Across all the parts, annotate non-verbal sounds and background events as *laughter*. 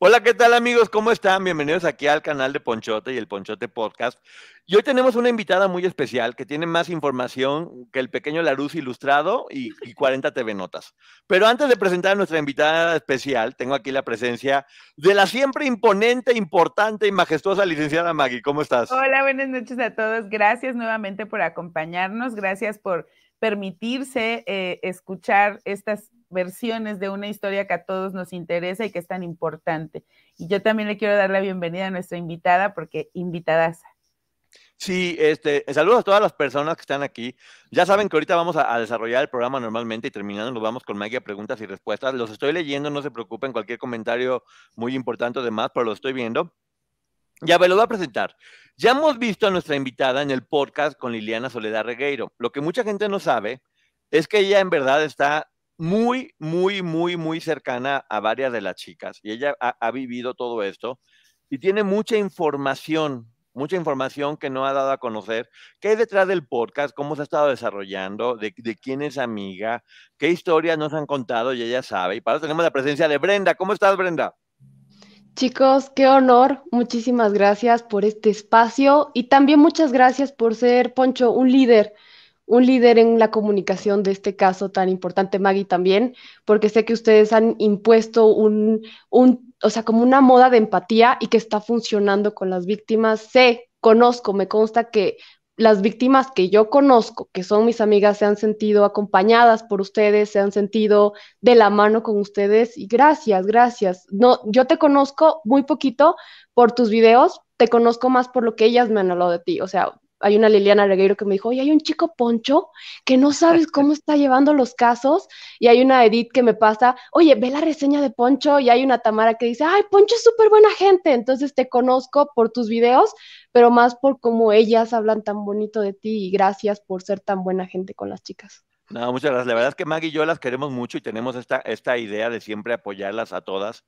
Hola, ¿qué tal amigos? ¿Cómo están? Bienvenidos aquí al canal de Ponchote y el Ponchote Podcast. Y hoy tenemos una invitada muy especial que tiene más información que el pequeño Laruz Ilustrado y, 40 TV Notas. Pero antes de presentar a nuestra invitada especial, tengo aquí la presencia de la siempre imponente, importante y majestuosa licenciada Maggie. ¿Cómo estás? Hola, buenas noches a todos. Gracias nuevamente por acompañarnos. Gracias por permitirse eh, escuchar estas versiones de una historia que a todos nos interesa y que es tan importante. Y yo también le quiero dar la bienvenida a nuestra invitada, porque invitadaza. Sí, este, saludos a todas las personas que están aquí. Ya saben que ahorita vamos a, desarrollar el programa normalmente y terminando nos vamos con Magia preguntas y respuestas. Los estoy leyendo, no se preocupen, cualquier comentario muy importante o demás, pero lo estoy viendo. Ya me lo voy a presentar. Ya hemos visto a nuestra invitada en el podcast con Liliana Soledad Regueiro. Lo que mucha gente no sabe es que ella en verdad está muy, muy, muy, muy cercana a varias de las chicas y ella ha, vivido todo esto y tiene mucha información mucha información que no ha dado a conocer. ¿Qué hay detrás del podcast? ¿Cómo se ha estado desarrollando? ¿De, de quién es amiga? ¿Qué historias nos han contado? Y ella sabe. Y para eso tenemos la presencia de Brenda. ¿Cómo estás, Brenda? Chicos, qué honor. Muchísimas gracias por este espacio y también muchas gracias por ser, Poncho, un líder un líder en la comunicación de este caso tan importante, Maggie, también, porque sé que ustedes han impuesto un, un, o sea, como una moda de empatía y que está funcionando con las víctimas. Sé, conozco, me consta que las víctimas que yo conozco, que son mis amigas, se han sentido acompañadas por ustedes, se han sentido de la mano con ustedes y gracias, gracias. No, yo te conozco muy poquito por tus videos, te conozco más por lo que ellas me han hablado de ti. O sea, hay una Liliana Regueiro que me dijo, oye, hay un chico poncho que no sabes *laughs* cómo está llevando los casos, y hay una Edith que me pasa, oye, ve la reseña de poncho, y hay una Tamara que dice, ay, poncho es súper buena gente, entonces te conozco por tus videos, pero más por cómo ellas hablan tan bonito de ti, y gracias por ser tan buena gente con las chicas. No, muchas gracias. La verdad es que Maggie y yo las queremos mucho y tenemos esta, esta idea de siempre apoyarlas a todas,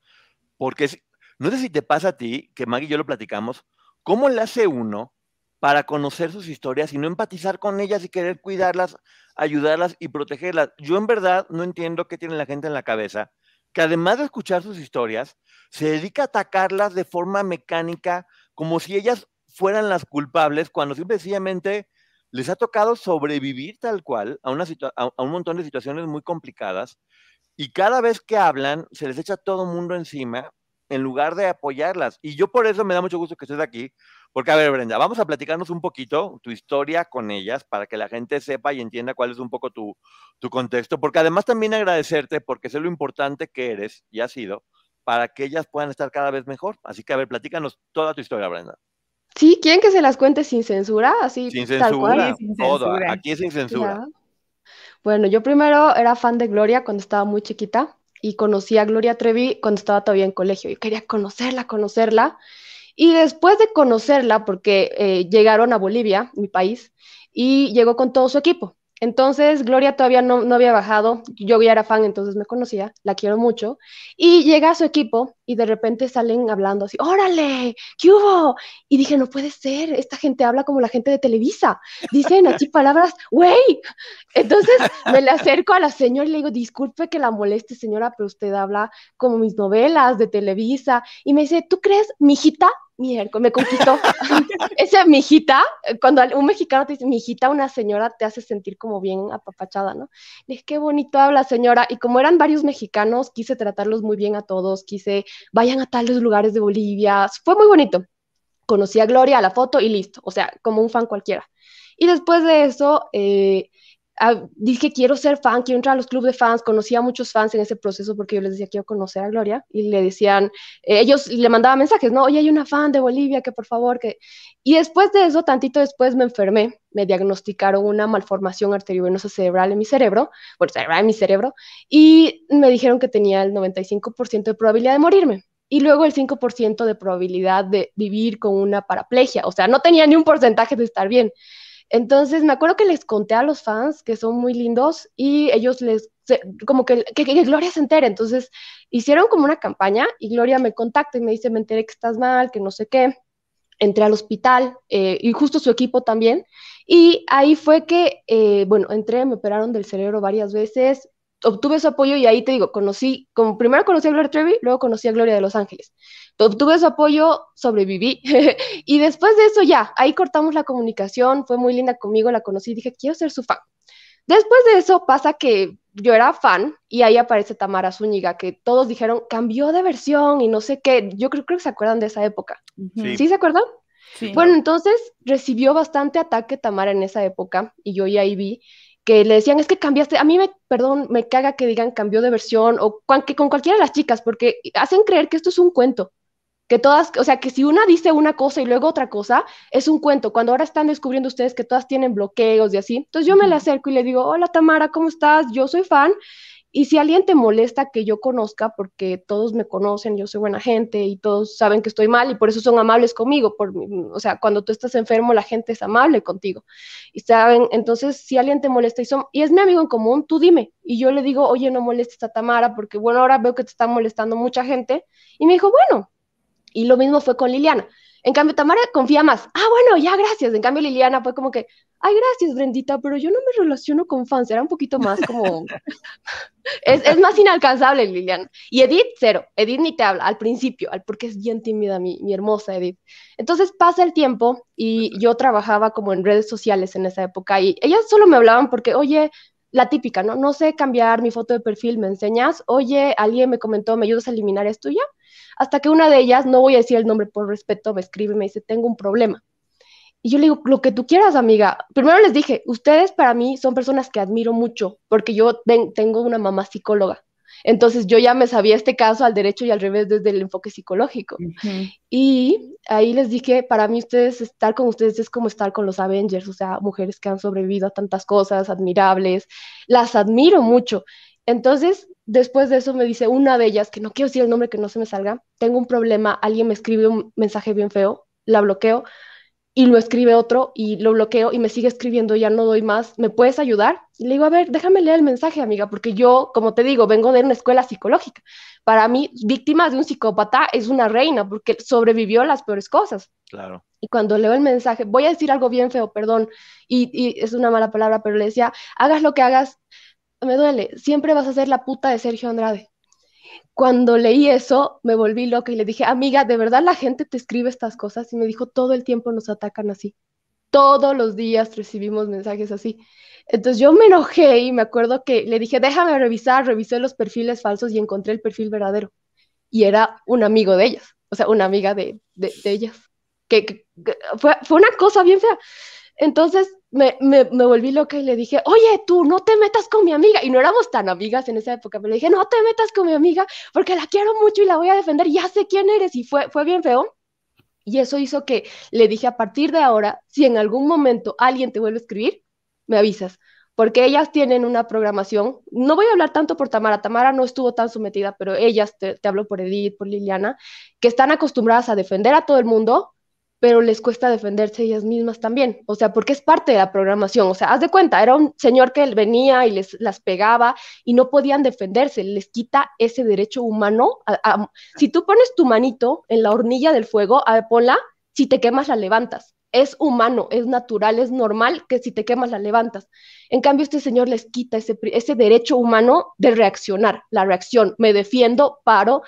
porque no sé si te pasa a ti, que Maggie y yo lo platicamos, ¿cómo le hace uno para conocer sus historias y no empatizar con ellas y querer cuidarlas, ayudarlas y protegerlas. Yo en verdad no entiendo qué tiene la gente en la cabeza, que además de escuchar sus historias, se dedica a atacarlas de forma mecánica, como si ellas fueran las culpables, cuando simplemente les ha tocado sobrevivir tal cual a, a, un montón de situaciones muy complicadas y cada vez que hablan se les echa todo el mundo encima en lugar de apoyarlas. Y yo por eso me da mucho gusto que estés aquí, porque a ver, Brenda, vamos a platicarnos un poquito tu historia con ellas para que la gente sepa y entienda cuál es un poco tu, contexto, porque además también agradecerte porque sé lo importante que eres y has sido para que ellas puedan estar cada vez mejor. Así que a ver, platícanos toda tu historia, Brenda. Sí, ¿quieren que se las cuente sin censura? Así, tal cual. Sí, sin censura. Aquí es sin censura. Bueno, yo primero era fan de Gloria cuando estaba muy chiquita y conocí a Gloria Trevi cuando estaba todavía en colegio. Yo quería conocerla, conocerla. Y después de conocerla, porque eh, llegaron a Bolivia, mi país, y llegó con todo su equipo. Entonces, Gloria todavía no, había bajado, yo ya era fan, entonces me conocía, la quiero mucho, y llega a su equipo y de repente salen hablando así, órale, ¿qué hubo? Y dije, no puede ser, esta gente habla como la gente de Televisa, dicen así palabras, güey. Entonces me le acerco a la señora y le digo, disculpe que la moleste señora, pero usted habla como mis novelas de Televisa, y me dice, ¿tú crees, mijita, miércoles, me conquistó. *laughs* Esa mi hijita, eh, cuando un mexicano te dice, mi hijita, una señora, te hace sentir como bien apapachada, ¿no? Y es qué bonito habla, señora. Y como eran varios mexicanos, quise tratarlos muy bien a todos, quise, vayan a tales lugares de Bolivia. Fue muy bonito. Conocí a Gloria, a la foto y listo. O sea, como un fan cualquiera. Y después de eso, eh, dije, quiero ser fan, quiero entrar a los clubes de fans, conocía a muchos fans en ese proceso porque yo les decía, quiero conocer a Gloria, y le decían, eh, ellos le mandaban mensajes, no, oye, hay una fan de Bolivia, que por favor, que... Y después de eso, tantito después me enfermé, me diagnosticaron una malformación arteriovenosa cerebral en mi cerebro, bueno, cerebral en mi cerebro, y me dijeron que tenía el 95% de probabilidad de morirme y luego el 5% de probabilidad de vivir con una paraplegia. O sea, no tenía ni un porcentaje de estar bien. Entonces me acuerdo que les conté a los fans que son muy lindos y ellos les, como que, que, Gloria se entere. Entonces hicieron como una campaña y Gloria me contacta y me dice, me enteré que estás mal, que no sé qué. Entré al hospital eh, y justo su equipo también. Y ahí fue que, eh, bueno, entré, me operaron del cerebro varias veces, obtuve su apoyo y ahí te digo, conocí, como primero conocí a Gloria Trevi, luego conocí a Gloria de Los Ángeles. Tuve su apoyo, sobreviví. *laughs* y después de eso ya, ahí cortamos la comunicación, fue muy linda conmigo, la conocí y dije, quiero ser su fan. Después de eso pasa que yo era fan y ahí aparece Tamara Zúñiga, que todos dijeron, cambió de versión y no sé qué. Yo creo, creo que se acuerdan de esa época. ¿Sí, se acuerdan? Bueno, entonces recibió bastante ataque Tamara en esa época y yo ya ahí vi que le decían, es que cambiaste, a mí me, perdón, me caga que digan cambió de versión o con cualquiera de las chicas, porque hacen creer que esto es un cuento que todas, o sea, que si una dice una cosa y luego otra cosa, es un cuento. Cuando ahora están descubriendo ustedes que todas tienen bloqueos y así, entonces yo me le acerco y le digo, hola Tamara, ¿cómo estás? Yo soy fan. Y si alguien te molesta que yo conozca, porque todos me conocen, yo soy buena gente y todos saben que estoy mal y por eso son amables conmigo, por, o sea, cuando tú estás enfermo la gente es amable contigo. Y saben, entonces si alguien te molesta y, son, y es mi amigo en común, tú dime. Y yo le digo, oye, no molestes a Tamara porque bueno, ahora veo que te está molestando mucha gente. Y me dijo, bueno, y lo mismo fue con Liliana. En cambio, Tamara confía más. Ah, bueno, ya, gracias. En cambio, Liliana fue como que, ay, gracias, Brendita, pero yo no me relaciono con fans. Era un poquito más como... *laughs* es, es, más inalcanzable, Liliana. Y Edith, cero. Edith ni te habla al principio, porque es bien tímida mi, mi hermosa Edith. Entonces pasa el tiempo y yo trabajaba como en redes sociales en esa época y ellas solo me hablaban porque, oye, la típica, ¿no? No sé cambiar mi foto de perfil, ¿me enseñas? Oye, alguien me comentó, ¿me ayudas a eliminar esto ya? hasta que una de ellas, no voy a decir el nombre por respeto, me escribe y me dice, tengo un problema. Y yo le digo, lo que tú quieras, amiga. Primero les dije, ustedes para mí son personas que admiro mucho, porque yo tengo una mamá psicóloga. Entonces yo ya me sabía este caso al derecho y al revés desde el enfoque psicológico. Y ahí les dije, para mí ustedes estar con ustedes es como estar con los Avengers, o sea, mujeres que han sobrevivido a tantas cosas admirables, las admiro mucho. Entonces, después de eso me dice una de ellas, que no quiero decir el nombre que no se me salga, tengo un problema, alguien me escribe un mensaje bien feo, la bloqueo y lo escribe otro y lo bloqueo y me sigue escribiendo, ya no doy más, ¿me puedes ayudar? Y le digo, a ver, déjame leer el mensaje, amiga, porque yo, como te digo, vengo de una escuela psicológica. Para mí, víctima de un psicópata es una reina porque sobrevivió a las peores cosas. Claro. Y cuando leo el mensaje, voy a decir algo bien feo, perdón, y, y es una mala palabra, pero le decía, hagas lo que hagas, me duele, siempre vas a ser la puta de Sergio Andrade. Cuando leí eso, me volví loca y le dije, amiga, ¿de verdad la gente te escribe estas cosas? Y me dijo, todo el tiempo nos atacan así. Todos los días recibimos mensajes así. Entonces yo me enojé y me acuerdo que le dije, déjame revisar, revisé los perfiles falsos y encontré el perfil verdadero. Y era un amigo de ellas, o sea, una amiga de, de, ellas. Que, fue una cosa bien fea. Entonces me, me, me, volví loca y le dije, oye, tú no te metas con mi amiga. Y no éramos tan amigas en esa época, pero le dije, no te metas con mi amiga porque la quiero mucho y la voy a defender, ya sé quién eres. Y fue, fue bien feo. Y eso hizo que le dije, a partir de ahora, si en algún momento alguien te vuelve a escribir, me avisas, porque ellas tienen una programación. No voy a hablar tanto por Tamara, Tamara no estuvo tan sometida, pero ellas, te, te hablo por Edith, por Liliana, que están acostumbradas a defender a todo el mundo, pero les cuesta defenderse ellas mismas también, o sea, porque es parte de la programación, o sea, haz de cuenta, era un señor que venía y les las pegaba y no podían defenderse, les quita ese derecho humano. si tú pones tu manito en la hornilla del fuego, a, ponla, si te quemas la levantas, es humano, es natural, es normal que si te quemas la levantas. En cambio, este señor les quita ese, ese derecho humano de reaccionar, la reacción, me defiendo, paro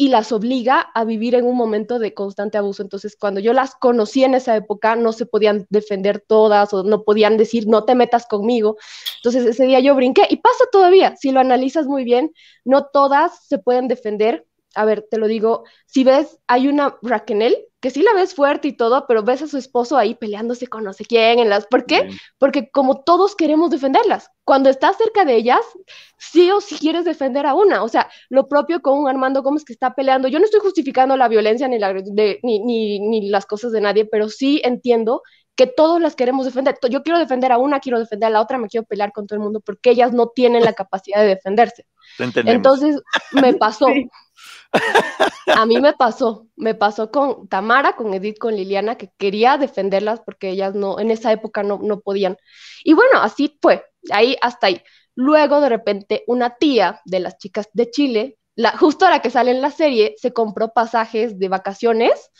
y las obliga a vivir en un momento de constante abuso. Entonces, cuando yo las conocí en esa época, no se podían defender todas o no podían decir, no te metas conmigo. Entonces, ese día yo brinqué y pasa todavía. Si lo analizas muy bien, no todas se pueden defender a ver, te lo digo, si ves, hay una Raquel que sí la ves fuerte y todo, pero ves a su esposo ahí peleándose con no sé quién en las. ¿Por qué? Porque como todos queremos defenderlas, cuando estás cerca de ellas, sí o sí quieres defender a una. O sea, lo propio con un Armando Gómez que está peleando. Yo no estoy justificando la violencia ni, las cosas de nadie, pero sí entiendo que todos las queremos defender. Yo quiero defender a una, quiero defender a la otra, me quiero pelear con todo el mundo porque ellas no tienen la capacidad de defenderse. Entonces, me pasó. *laughs* A mí me pasó, me pasó con Tamara, con Edith, con Liliana, que quería defenderlas porque ellas no, en esa época no, no podían. Y bueno, así fue, ahí hasta ahí. Luego de repente una tía de las chicas de Chile, la, justo a la que sale en la serie, se compró pasajes de vacaciones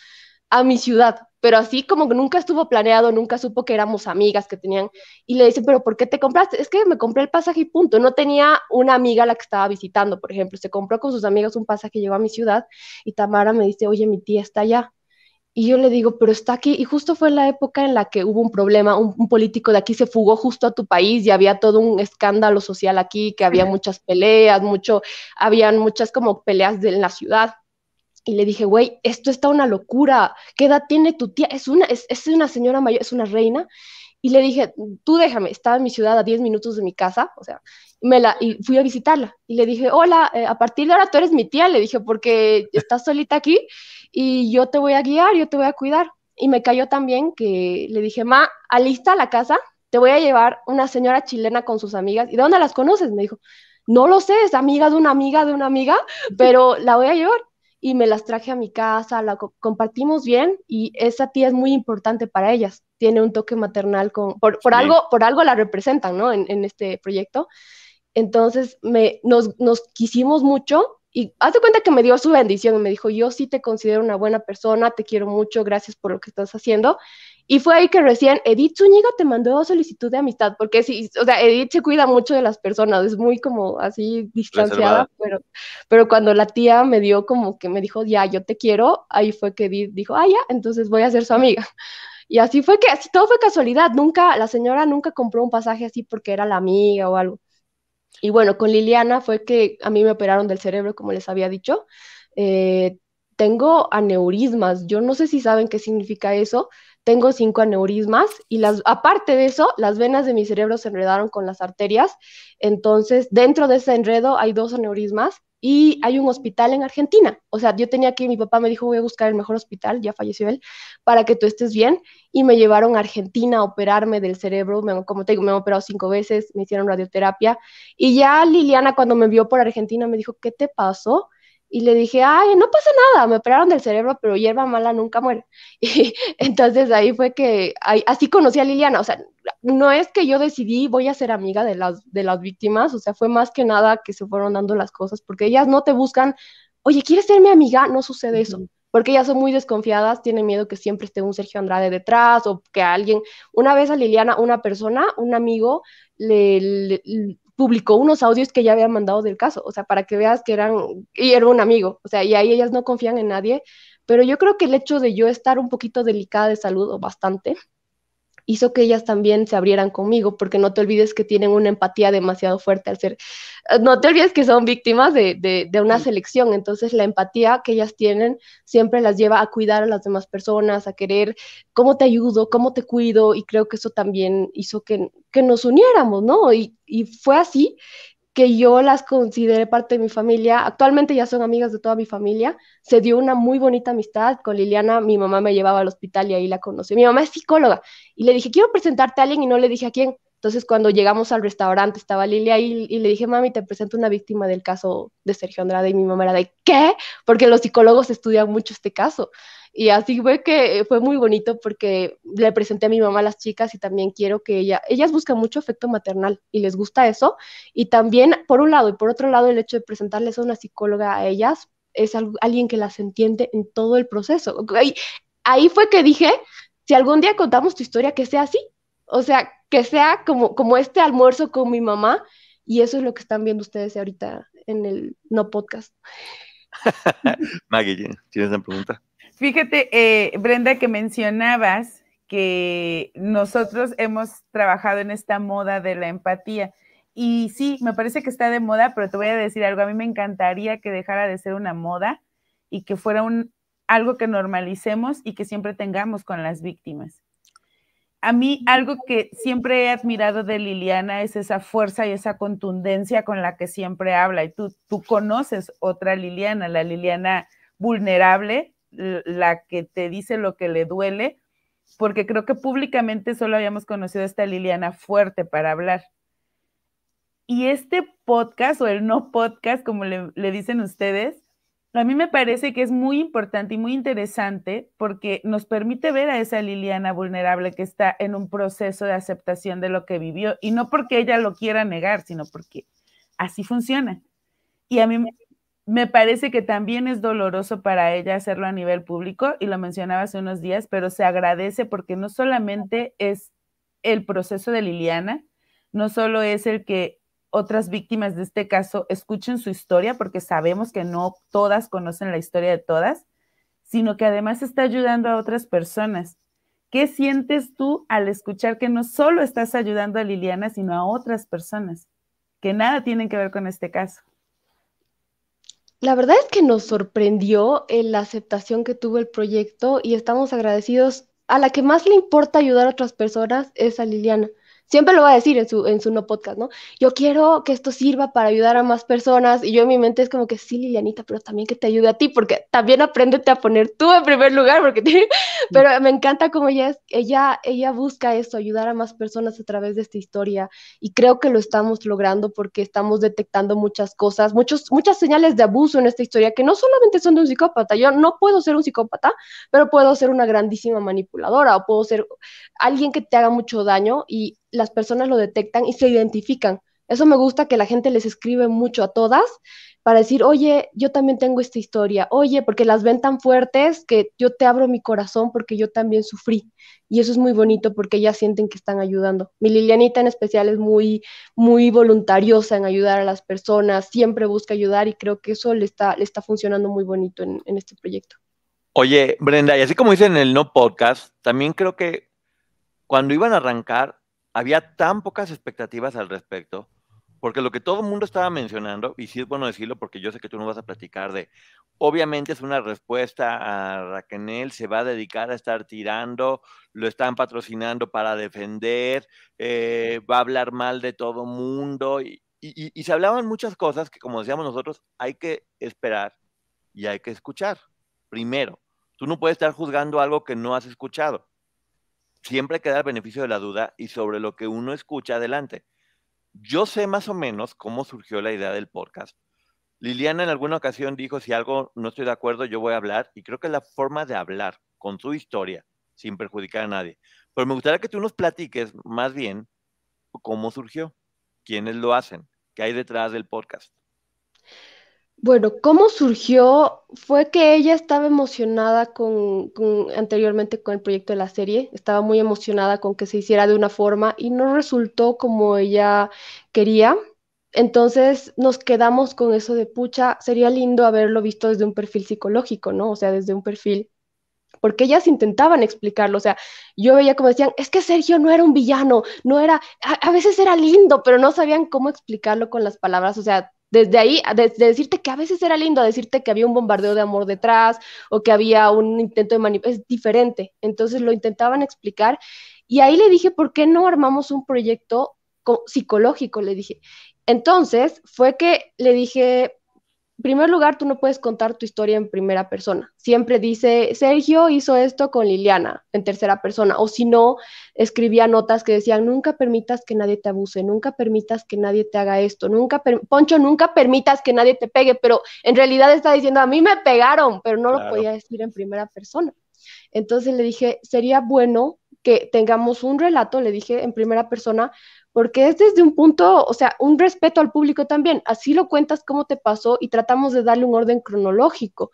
a mi ciudad pero así como que nunca estuvo planeado, nunca supo que éramos amigas, que tenían, y le dicen, pero ¿por qué te compraste? Es que me compré el pasaje y punto, no tenía una amiga la que estaba visitando, por ejemplo, se compró con sus amigas un pasaje, llegó a mi ciudad y Tamara me dice, oye, mi tía está allá. Y yo le digo, pero está aquí, y justo fue la época en la que hubo un problema, un, político de aquí se fugó justo a tu país y había todo un escándalo social aquí, que había muchas peleas, mucho, habían muchas como peleas en la ciudad y le dije, güey, esto está una locura, ¿qué edad tiene tu tía? Es una, es, una señora mayor, es una reina. Y le dije, tú déjame, estaba en mi ciudad a 10 minutos de mi casa, o sea, me la, y fui a visitarla. Y le dije, hola, eh, a partir de ahora tú eres mi tía, le dije, porque estás solita aquí y yo te voy a guiar, yo te voy a cuidar. Y me cayó también que le dije, ma, alista la casa, te voy a llevar una señora chilena con sus amigas. ¿Y de dónde las conoces? Me dijo, no lo sé, es amiga de una amiga de una amiga, pero la voy a llevar y me las traje a mi casa, la compartimos bien y esa tía es muy importante para ellas, tiene un toque maternal, con, por, algo, por algo la representan ¿no? en, este proyecto. Entonces nos, nos quisimos mucho y hace cuenta que me dio su bendición y me dijo, yo sí te considero una buena persona, te quiero mucho, gracias por lo que estás haciendo. Y fue ahí que recién Edith Zúñiga te mandó solicitud de amistad, porque sí, o sea, Edith se cuida mucho de las personas, es muy como así distanciada, pero, pero cuando la tía me dio como que me dijo, ya, yo te quiero, ahí fue que Edith dijo, ah, ya, entonces voy a ser su amiga. Y así fue que, así, todo fue casualidad, nunca, la señora nunca compró un pasaje así porque era la amiga o algo. Y bueno, con Liliana fue que a mí me operaron del cerebro, como les había dicho. Eh, tengo aneurismas, yo no sé si saben qué significa eso, tengo cinco aneurismas y las, aparte de eso, las venas de mi cerebro se enredaron con las arterias. Entonces, dentro de ese enredo hay dos aneurismas y hay un hospital en Argentina. O sea, yo tenía que, mi papá me dijo, voy a buscar el mejor hospital, ya falleció él, para que tú estés bien. Y me llevaron a Argentina a operarme del cerebro. como te digo, me han operado cinco veces, me hicieron radioterapia. Y ya Liliana, cuando me vio por Argentina, me dijo, ¿qué te pasó? y le dije, ay, no pasa nada, me operaron del cerebro, pero hierba mala nunca muere. *laughs* Y entonces ahí fue que, así conocí a Liliana, o sea, no es que yo decidí voy a ser amiga de las, de las víctimas, o sea, fue más que nada que se fueron dando las cosas, porque ellas no te buscan, oye, ¿quieres ser mi amiga? No sucede eso. Porque ellas son muy desconfiadas, tienen miedo que siempre esté un Sergio Andrade detrás o que alguien. Una vez a Liliana, una persona, un amigo, le, publicó unos audios que ya habían mandado del caso, o sea, para que veas que eran, y era un amigo, o sea, y ahí ellas no confían en nadie, pero yo creo que el hecho de yo estar un poquito delicada de salud o bastante, hizo que ellas también se abrieran conmigo, porque no te olvides que tienen una empatía demasiado fuerte al ser, eh, no te olvides que son víctimas de, una selección, entonces la empatía que ellas tienen siempre las lleva a cuidar a las demás personas, a querer cómo te ayudo, cómo te cuido, y creo que eso también hizo que, que nos uniéramos, ¿no? Y, y fue así que yo las consideré parte de mi familia. Actualmente ya son amigas de toda mi familia. Se dio una muy bonita amistad con Liliana. Mi mamá me llevaba al hospital y ahí la conocí. Mi mamá es psicóloga y le dije, quiero presentarte a alguien y no le dije a quién. Entonces cuando llegamos al restaurante estaba Lilia y le dije, mami, te presento una víctima del caso de Sergio Andrade y mi mamá era de, ¿qué? Porque los psicólogos estudian mucho este caso y así fue que eh, fue muy bonito porque le presenté a mi mamá a las chicas y también quiero que ella, ellas buscan mucho afecto maternal y les gusta eso. Y también, por un lado, y por otro lado, el hecho de presentarles a una psicóloga a ellas es alguien que las entiende en todo el proceso. Ahí, ahí fue que dije, si algún día contamos tu historia, que sea así. O sea, que sea como, como este almuerzo con mi mamá. Y eso es lo que están viendo ustedes ahorita en el no podcast. *laughs* Maggie, ¿tienes una pregunta? Fíjate, eh, Brenda, que mencionabas que nosotros hemos trabajado en esta moda de la empatía. Y sí, me parece que está de moda, pero te voy a decir algo. A mí me encantaría que dejara de ser una moda y que fuera un, algo que normalicemos y que siempre tengamos con las víctimas. A mí algo que siempre he admirado de Liliana es esa fuerza y esa contundencia con la que siempre habla. Y tú, tú conoces otra Liliana, la Liliana vulnerable, la que te dice lo que le duele, porque creo que públicamente solo habíamos conocido a esta Liliana fuerte para hablar. Y este podcast o el no podcast, como le, le dicen ustedes, a mí me parece que es muy importante y muy interesante porque nos permite ver a esa Liliana vulnerable que está en un proceso de aceptación de lo que vivió y no porque ella lo quiera negar, sino porque así funciona. Y a mí me parece que también es doloroso para ella hacerlo a nivel público, y lo mencionaba hace unos días, pero se agradece porque no solamente es el proceso de Liliana, no solo es el que otras víctimas de este caso escuchen su historia, porque sabemos que no todas conocen la historia de todas, sino que además está ayudando a otras personas. ¿Qué sientes tú al escuchar que no solo estás ayudando a Liliana, sino a otras personas que nada tienen que ver con este caso? La verdad es que nos sorprendió eh, la aceptación que tuvo el proyecto y estamos agradecidos. A la que más le importa ayudar a otras personas es a Liliana siempre lo va a decir en su, en su no podcast, ¿no? Yo quiero que esto sirva para ayudar a más personas y yo en mi mente es como que sí, Lilianita, pero también que te ayude a ti, porque también apréndete a poner tú en primer lugar, porque *laughs* pero me encanta como ella, es, ella, ella busca eso, ayudar a más personas a través de esta historia y creo que lo estamos logrando porque estamos detectando muchas cosas, muchos, muchas señales de abuso en esta historia que no solamente son de un psicópata, yo no puedo ser un psicópata, pero puedo ser una grandísima manipuladora o puedo ser alguien que te haga mucho daño y las personas lo detectan y se identifican. Eso me gusta que la gente les escribe mucho a todas para decir, oye, yo también tengo esta historia, oye, porque las ven tan fuertes que yo te abro mi corazón porque yo también sufrí. Y eso es muy bonito porque ellas sienten que están ayudando. Mi Lilianita en especial es muy, muy voluntariosa en ayudar a las personas, siempre busca ayudar y creo que eso le está, le está funcionando muy bonito en, en este proyecto. Oye, Brenda, y así como dicen en el no podcast, también creo que cuando iban a arrancar, había tan pocas expectativas al respecto, porque lo que todo el mundo estaba mencionando, y sí es bueno decirlo porque yo sé que tú no vas a platicar de, obviamente es una respuesta a Raquel, se va a dedicar a estar tirando, lo están patrocinando para defender, eh, va a hablar mal de todo mundo, y, se hablaban muchas cosas que, como decíamos nosotros, hay que esperar y hay que escuchar primero. Tú no puedes estar juzgando algo que no has escuchado siempre queda el beneficio de la duda y sobre lo que uno escucha adelante. Yo sé más o menos cómo surgió la idea del podcast. Liliana en alguna ocasión dijo, si algo no estoy de acuerdo, yo voy a hablar. Y creo que es la forma de hablar con su historia, sin perjudicar a nadie. Pero me gustaría que tú nos platiques más bien cómo surgió, quiénes lo hacen, qué hay detrás del podcast. Bueno, ¿cómo surgió? Fue que ella estaba emocionada con, anteriormente con el proyecto de la serie, estaba muy emocionada con que se hiciera de una forma y no resultó como ella quería. Entonces nos quedamos con eso de pucha, sería lindo haberlo visto desde un perfil psicológico, ¿no? O sea, desde un perfil porque ellas intentaban explicarlo, o sea, yo veía como decían, es que Sergio no era un villano, no era, a, veces era lindo, pero no sabían cómo explicarlo con las palabras, o sea, desde ahí, desde decirte que a veces era lindo, decirte que había un bombardeo de amor detrás o que había un intento de manipulación, es diferente. Entonces lo intentaban explicar y ahí le dije, ¿por qué no armamos un proyecto psicológico? Le dije. Entonces fue que le dije, en primer lugar, tú no puedes contar tu historia en primera persona. Siempre dice, Sergio hizo esto con Liliana en tercera persona. O si no, escribía notas que decían, nunca permitas que nadie te abuse, nunca permitas que nadie te haga esto, nunca, Poncho, nunca permitas que nadie te pegue. Pero en realidad está diciendo, a mí me pegaron, pero no lo podía decir en primera persona. Entonces le dije, sería bueno que tengamos un relato, le dije en primera persona, porque es desde un punto, o sea, un respeto al público también. Así lo cuentas cómo te pasó y tratamos de darle un orden cronológico,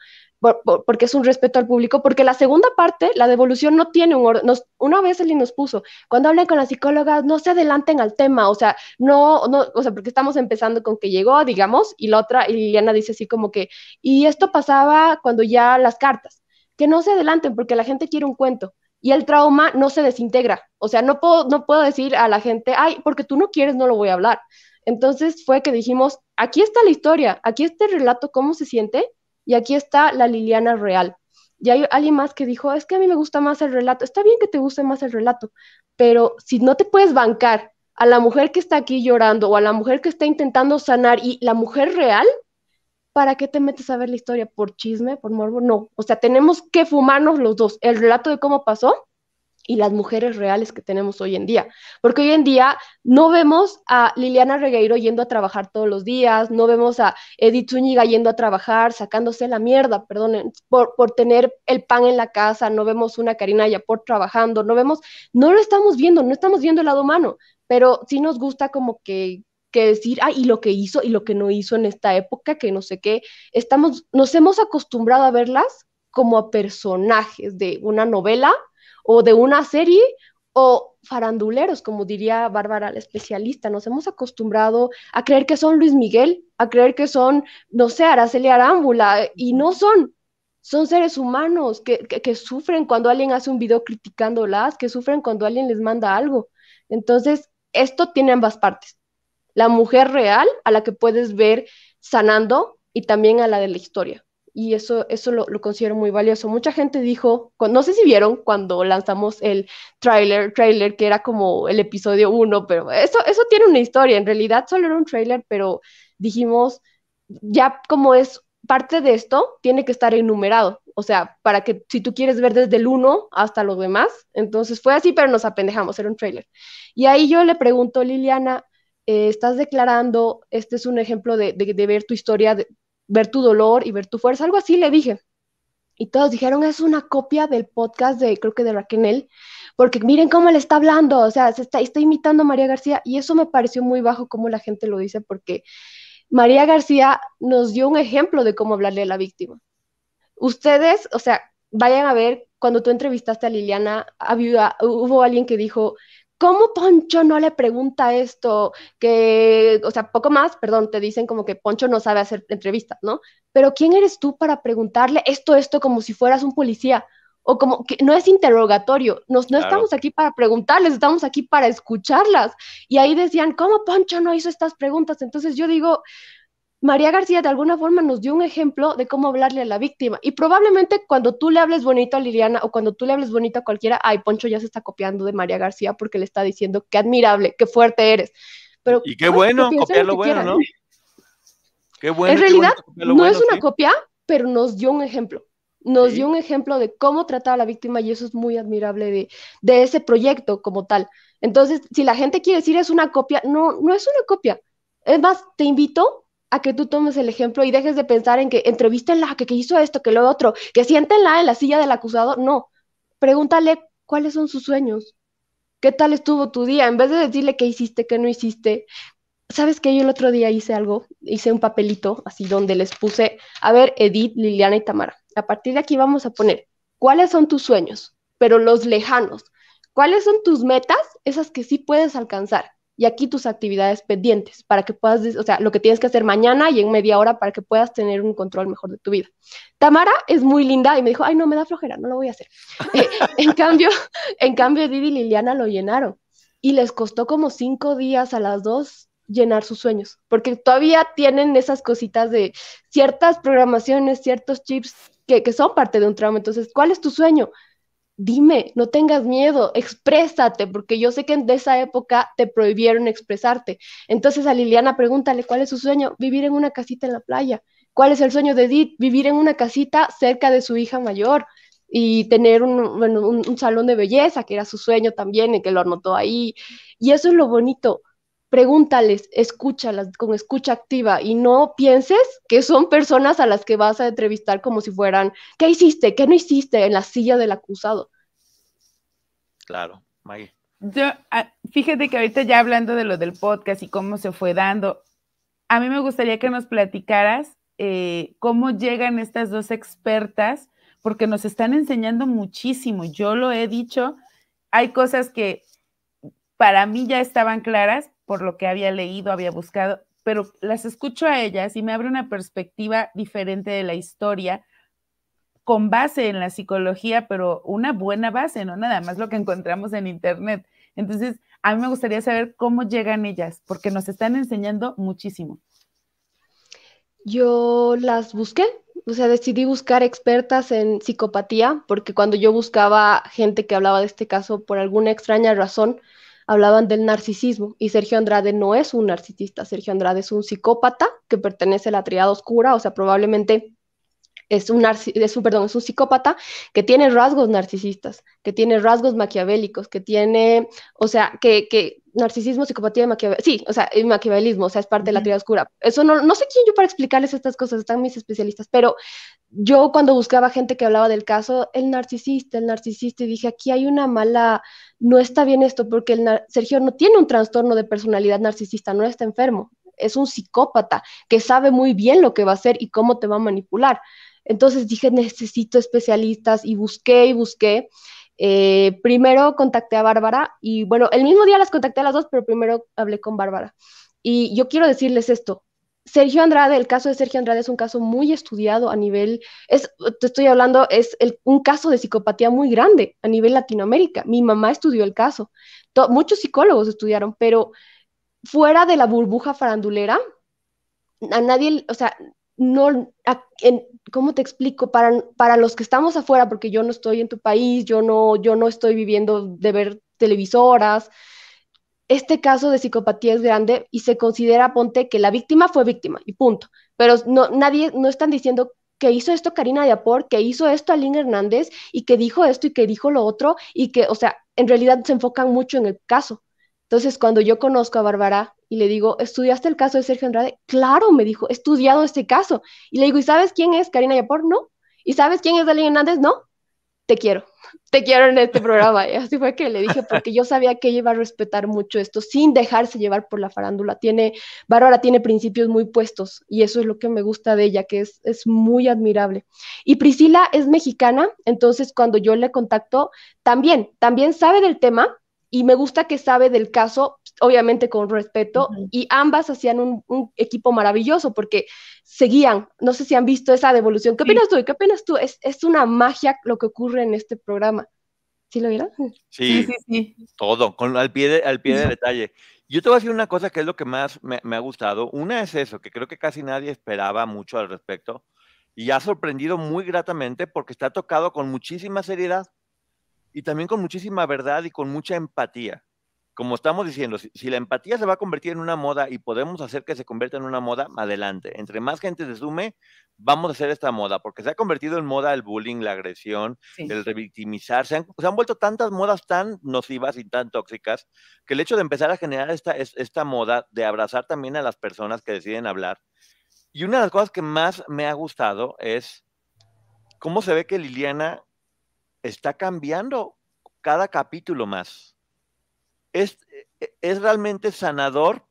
porque es un respeto al público, porque la segunda parte, la devolución no tiene un orden. una vez el nos puso, cuando hablen con la psicóloga, no se adelanten al tema, o sea, no, no, o sea, porque estamos empezando con que llegó, digamos, y la otra, y Liliana dice así como que, y esto pasaba cuando ya las cartas, que no se adelanten porque la gente quiere un cuento y el trauma no se desintegra. O sea, no puedo, puedo decir a la gente, ay, porque tú no quieres, no lo voy a hablar. Entonces fue que dijimos, aquí está la historia, aquí está el relato, cómo se siente, y aquí está la Liliana real. Y hay alguien más que dijo, es que a mí me gusta más el relato. Está bien que te guste más el relato, pero si no te puedes bancar a la mujer que está aquí llorando o a la mujer que está intentando sanar y la mujer real, ¿para qué te metes a ver la historia? ¿Por chisme? ¿Por morbo? No. O sea, tenemos que fumarnos los dos. El relato de cómo pasó y las mujeres reales que tenemos hoy en día. Porque hoy en día no vemos a Liliana Regueiro yendo a trabajar todos los días, no vemos a Edith Zúñiga yendo a trabajar, sacándose la mierda, perdón, por, por tener el pan en la casa, no vemos una Karina Yapor trabajando, no vemos, no lo estamos viendo, no estamos viendo el lado humano, pero sí nos gusta como que que decir, ah, y lo que hizo y lo que no hizo en esta época, que no sé qué. Estamos, nos hemos acostumbrado a verlas como a personajes de una novela o de una serie o faranduleros, como diría Bárbara, la especialista. Nos hemos acostumbrado a creer que son Luis Miguel, a creer que son, no sé, Araceli Arámbula, y no son. Son seres humanos que, que sufren cuando alguien hace un video criticándolas, que sufren cuando alguien les manda algo. Entonces, esto tiene ambas partes la mujer real a la que puedes ver sanando y también a la de la historia. Y eso, eso lo, considero muy valioso. Mucha gente dijo, no sé si vieron cuando lanzamos el trailer que era como el episodio uno pero eso, eso tiene una historia. En realidad solo era un trailer pero dijimos, ya como es parte de esto, tiene que estar enumerado. O sea, para que si tú quieres ver desde el uno hasta los demás, entonces fue así, pero nos apendejamos, era un trailer Y ahí yo le pregunto, Liliana, eh, estás declarando, este es un ejemplo de, ver tu historia, de ver tu dolor y ver tu fuerza, algo así le dije. Y todos dijeron, es una copia del podcast de, creo que de Raquel, porque miren cómo le está hablando, o sea, se está, imitando a María García y eso me pareció muy bajo como la gente lo dice, porque María García nos dio un ejemplo de cómo hablarle a la víctima. Ustedes, o sea, vayan a ver, cuando tú entrevistaste a Liliana, hubo alguien que dijo, ¿cómo Poncho no le pregunta esto? Que, o sea, poco más, perdón, te dicen como que Poncho no sabe hacer entrevistas, ¿no? Pero ¿quién eres tú para preguntarle esto, esto como si fueras un policía? O como que no es interrogatorio, Nos, no estamos aquí para preguntarles, estamos aquí para escucharlas. Y ahí decían, ¿cómo Poncho no hizo estas preguntas? Entonces yo digo, María García de alguna forma nos dio un ejemplo de cómo hablarle a la víctima. Y probablemente cuando tú le hables bonito a Liliana o cuando tú le hables bonito a cualquiera, ay, Poncho ya se está copiando de María García porque le está diciendo qué admirable, qué fuerte eres. Pero, y qué bueno, copiar lo bueno, ¿no? Qué bueno. En realidad, no es una copia, pero nos dio un ejemplo nos dio un ejemplo de cómo tratar a la víctima y eso es muy admirable de, de, ese proyecto como tal. Entonces, si la gente quiere decir es una copia, no, no es una copia. Es más, te invito a que tú tomes el ejemplo y dejes de pensar en que entrevístenla, que, que hizo esto, que lo otro, que siéntenla en la silla del acusado. No, pregúntale cuáles son sus sueños, qué tal estuvo tu día, en vez de decirle qué hiciste, qué no hiciste. ¿Sabes que Yo el otro día hice algo, hice un papelito así donde les puse, a ver, Edith, Liliana y Tamara, a partir de aquí vamos a poner, ¿cuáles son tus sueños? Pero los lejanos. ¿Cuáles son tus metas? Esas que sí puedes alcanzar y aquí tus actividades pendientes para que puedas, o sea, lo que tienes que hacer mañana y en media hora para que puedas tener un control mejor de tu vida. Tamara es muy linda y me dijo, ay, no, me da flojera, no lo voy a hacer. *laughs* Eh, en cambio, en cambio, Didi y Liliana lo llenaron y les costó como cinco días a las dos llenar sus sueños, porque todavía tienen esas cositas de ciertas programaciones, ciertos chips que, que son parte de un trauma. Entonces, ¿cuál es tu sueño? dime, no tengas miedo, exprésate, porque yo sé que en esa época te prohibieron expresarte. Entonces a Liliana pregúntale cuál es su sueño, vivir en una casita en la playa. ¿Cuál es el sueño de Edith? Vivir en una casita cerca de su hija mayor y tener un, un salón de belleza, que era su sueño también, y que lo anotó ahí. Y eso es lo bonito, pregúntales, escúchalas con escucha activa y no pienses que son personas a las que vas a entrevistar como si fueran, ¿qué hiciste? ¿Qué no hiciste? En la silla del acusado. Claro, Maggie. Yo, ah, fíjate que ahorita ya hablando de lo del podcast y cómo se fue dando, a mí me gustaría que nos platicaras eh, cómo llegan estas dos expertas, porque nos están enseñando muchísimo. Yo lo he dicho, hay cosas que para mí ya estaban claras, por lo que había leído, había buscado, pero las escucho a ellas y me abre una perspectiva diferente de la historia con base en la psicología, pero una buena base, no nada más lo que encontramos en internet. Entonces, a mí me gustaría saber cómo llegan ellas, porque nos están enseñando muchísimo. Yo las busqué, o sea, decidí buscar expertas en psicopatía, porque cuando yo buscaba gente que hablaba de este caso, por alguna extraña razón, hablaban del narcisismo y Sergio Andrade no es un narcisista, Sergio Andrade es un psicópata que pertenece a la triada oscura, o sea, probablemente es un, es perdón, es un psicópata que tiene rasgos narcisistas, que tiene rasgos maquiavélicos, que tiene, o sea, que, que narcisismo, psicopatía y maquiavelismo, sí, o sea, y maquiavelismo, o sea, es parte de la triada oscura. Eso no, no sé quién yo para explicarles estas cosas, están mis especialistas, pero yo cuando buscaba gente que hablaba del caso, el narcisista, el narcisista, y dije, aquí hay una mala, no está bien esto, porque el Sergio no tiene un trastorno de personalidad narcisista, no está enfermo, es un psicópata que sabe muy bien lo que va a hacer y cómo te va a manipular. Entonces dije, necesito especialistas y busqué y busqué. Eh, primero contacté a Bárbara y bueno, el mismo día las contacté a las dos, pero primero hablé con Bárbara. Y yo quiero decirles esto, Sergio Andrade, el caso de Sergio Andrade es un caso muy estudiado a nivel, es, te estoy hablando, es un caso de psicopatía muy grande a nivel Latinoamérica. Mi mamá estudió el caso, muchos psicólogos estudiaron, pero fuera de la burbuja farandulera, a nadie, o sea, no, ¿cómo te explico? Para, para los que estamos afuera, porque yo no estoy en tu país, yo no, yo no estoy viviendo de ver televisoras, este caso de psicopatía es grande y se considera, ponte, que la víctima fue víctima y punto. Pero no, nadie, no están diciendo que hizo esto Karina Diapor, que hizo esto Aline Hernández y que dijo esto y que dijo lo otro y que, o sea, en realidad se enfocan mucho en el caso. Entonces, cuando yo conozco a Bárbara y le digo, ¿estudiaste el caso de Sergio Andrade? Claro, me dijo, he estudiado este caso. Y le digo, ¿y sabes quién es Karina Yapor? No. ¿Y sabes quién es Aline Hernández? No te quiero, te quiero en este programa. Y así fue que le dije, porque yo sabía que ella iba a respetar mucho esto sin dejarse llevar por la farándula. Tiene, Bárbara tiene principios muy puestos y eso es lo que me gusta de ella, que es, es muy admirable. Y Priscila es mexicana, entonces cuando yo le contacto, también, también sabe del tema, y me gusta que sabe del caso, obviamente con respeto, y ambas hacían un, equipo maravilloso porque seguían, no sé si han visto esa devolución. ¿Qué opinas tú? ¿Qué opinas tú? Es, es, una magia lo que ocurre en este programa. ¿Sí lo vieron? Sí, sí, sí, todo, con, al pie, de, al pie de detalle. Yo te voy a decir una cosa que es lo que más me, me, ha gustado. Una es eso, que creo que casi nadie esperaba mucho al respecto y ha sorprendido muy gratamente porque está tocado con muchísima seriedad y también con muchísima verdad y con mucha empatía. Como estamos diciendo, si, la empatía se va a convertir en una moda y podemos hacer que se convierta en una moda, adelante. Entre más gente se sume, vamos a hacer esta moda, porque se ha convertido en moda el bullying, la agresión, el revictimizar. Se han, han, vuelto tantas modas tan nocivas y tan tóxicas que el hecho de empezar a generar esta, esta moda, de abrazar también a las personas que deciden hablar. Y una de las cosas que más me ha gustado es cómo se ve que Liliana está cambiando cada capítulo más. Es, e, realmente sanador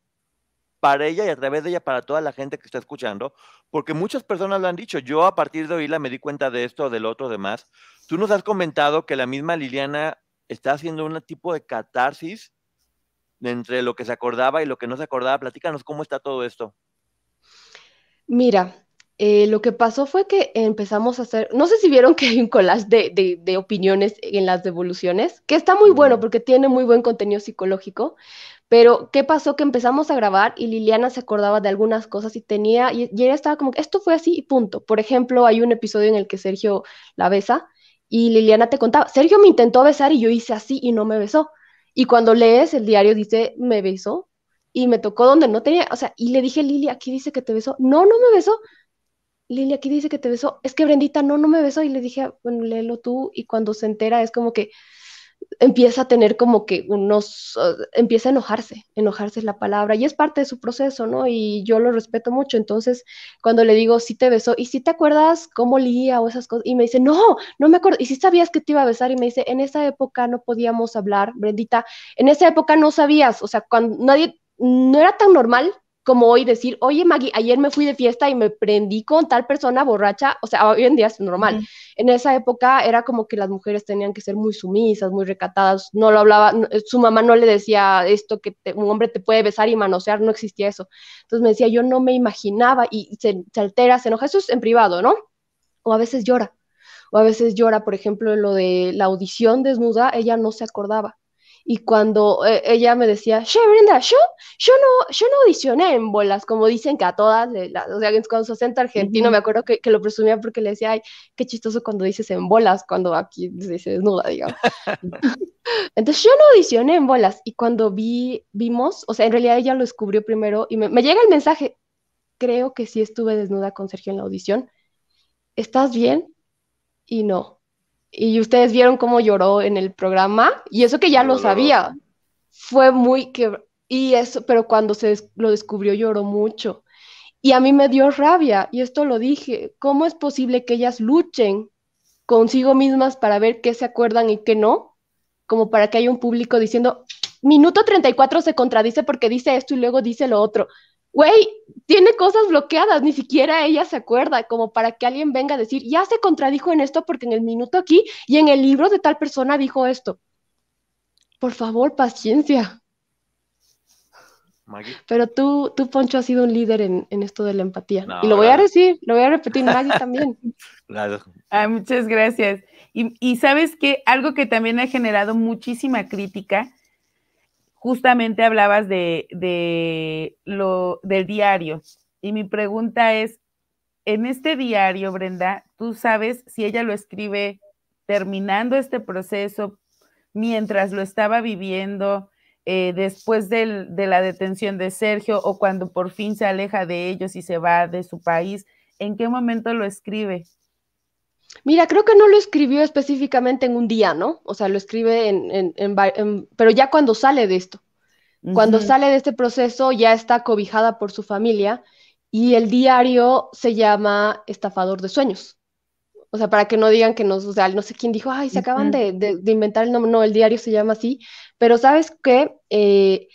para ella y a través de ella para toda la gente que está escuchando, porque muchas personas lo han dicho. Yo a partir de oírla me di cuenta de esto, del otro, demás. Tú nos has comentado que la misma Liliana está haciendo un tipo de catarsis entre lo que se acordaba y lo que no se acordaba. Platícanos cómo está todo esto. Mira, eh, lo que pasó fue que empezamos a hacer, no sé si vieron que hay un collage de, opiniones en las devoluciones, que está muy bueno porque tiene muy buen contenido psicológico, pero ¿qué pasó? Que empezamos a grabar y Liliana se acordaba de algunas cosas y tenía, y, ella estaba como, esto fue así y punto. Por ejemplo, hay un episodio en el que Sergio la besa y Liliana te contaba, Sergio me intentó besar y yo hice así y no me besó. Y cuando lees el diario dice, me besó y me tocó donde no tenía, o sea, y le dije, Lili, aquí dice que te besó, no, no me besó Lilia aquí dice que te besó. Es que Brendita, no, no me besó. Y le dije, ah, bueno, léelo tú. Y cuando se entera, es como que empieza a tener como que unos, eh, empieza a enojarse, enojarse es la palabra, y es parte de su proceso, ¿no? Y yo lo respeto mucho, entonces cuando le digo, sí te besó, y si te acuerdas cómo leía, o esas cosas, y me dice, no, no me acuerdo, y si sabías que te iba a besar, y me dice, en esa época no podíamos hablar, Brendita, en esa época no sabías, o sea, cuando nadie, no era tan normal como hoy decir, oye Maggie, ayer me fui de fiesta y me prendí con tal persona borracha, o sea, hoy en día es normal. En esa época era como que las mujeres tenían que ser muy sumisas, muy recatadas, no lo hablaba, eh, su mamá no le decía esto que un hombre te puede besar y manosear, no existía eso. Entonces me decía, yo no me imaginaba y se, altera, se enoja, eso es en privado, ¿no? O a veces llora, o a veces llora, por ejemplo, en lo de la audición desnuda, ella no se acordaba y cuando eh, ella me decía, che, Brenda, yo, yo, no, yo no audicioné en bolas, como dicen que a todas, las o sea, con su acento argentino, me acuerdo que, lo presumía porque le decía, ay, qué chistoso cuando dices en bolas, cuando aquí se dice desnuda, digamos. *laughs* *laughs* Entonces yo no audicioné en bolas y cuando vi, vimos, o sea, en realidad ella lo descubrió primero y me, me llega el mensaje, creo que sí estuve desnuda con Sergio en la audición, ¿estás bien? Y no y ustedes vieron cómo lloró en el programa y eso que ya lo sabía. Fue muy que y eso, pero cuando se lo descubrió lloró mucho. Y a mí me dio rabia y esto lo dije, ¿cómo es posible que ellas luchen consigo mismas para ver qué se acuerdan y qué no? Como para que haya un público diciendo, minuto 34 se contradice porque dice esto y luego dice lo otro güey, tiene cosas bloqueadas, ni siquiera ella se acuerda, como para que alguien venga a decir, ya se contradijo en esto porque en el minuto aquí y en el libro de tal persona dijo esto. Por favor, paciencia. Pero tú, tú, Poncho, has sido un líder en, esto de la empatía. y lo voy a decir, lo voy a repetir, Maggie *laughs* también. muchas gracias. Y, y sabes que algo que también ha generado muchísima crítica justamente hablabas de, lo, del diario. Y mi pregunta es, en este diario, Brenda, tú sabes si ella lo escribe terminando este proceso, mientras lo estaba viviendo, eh, después de la detención de Sergio o cuando por fin se aleja de ellos y se va de su país, ¿en qué momento lo escribe? Mira, creo que no lo escribió específicamente en un día, ¿no? O sea, lo escribe en, en, pero ya cuando sale de esto, cuando sale de este proceso ya está cobijada por su familia y el diario se llama Estafador de Sueños. O sea, para que no digan que nos, o sea, no sé quién dijo, ay, se acaban de, inventar el nombre, no, el diario se llama así, pero sabes que eh,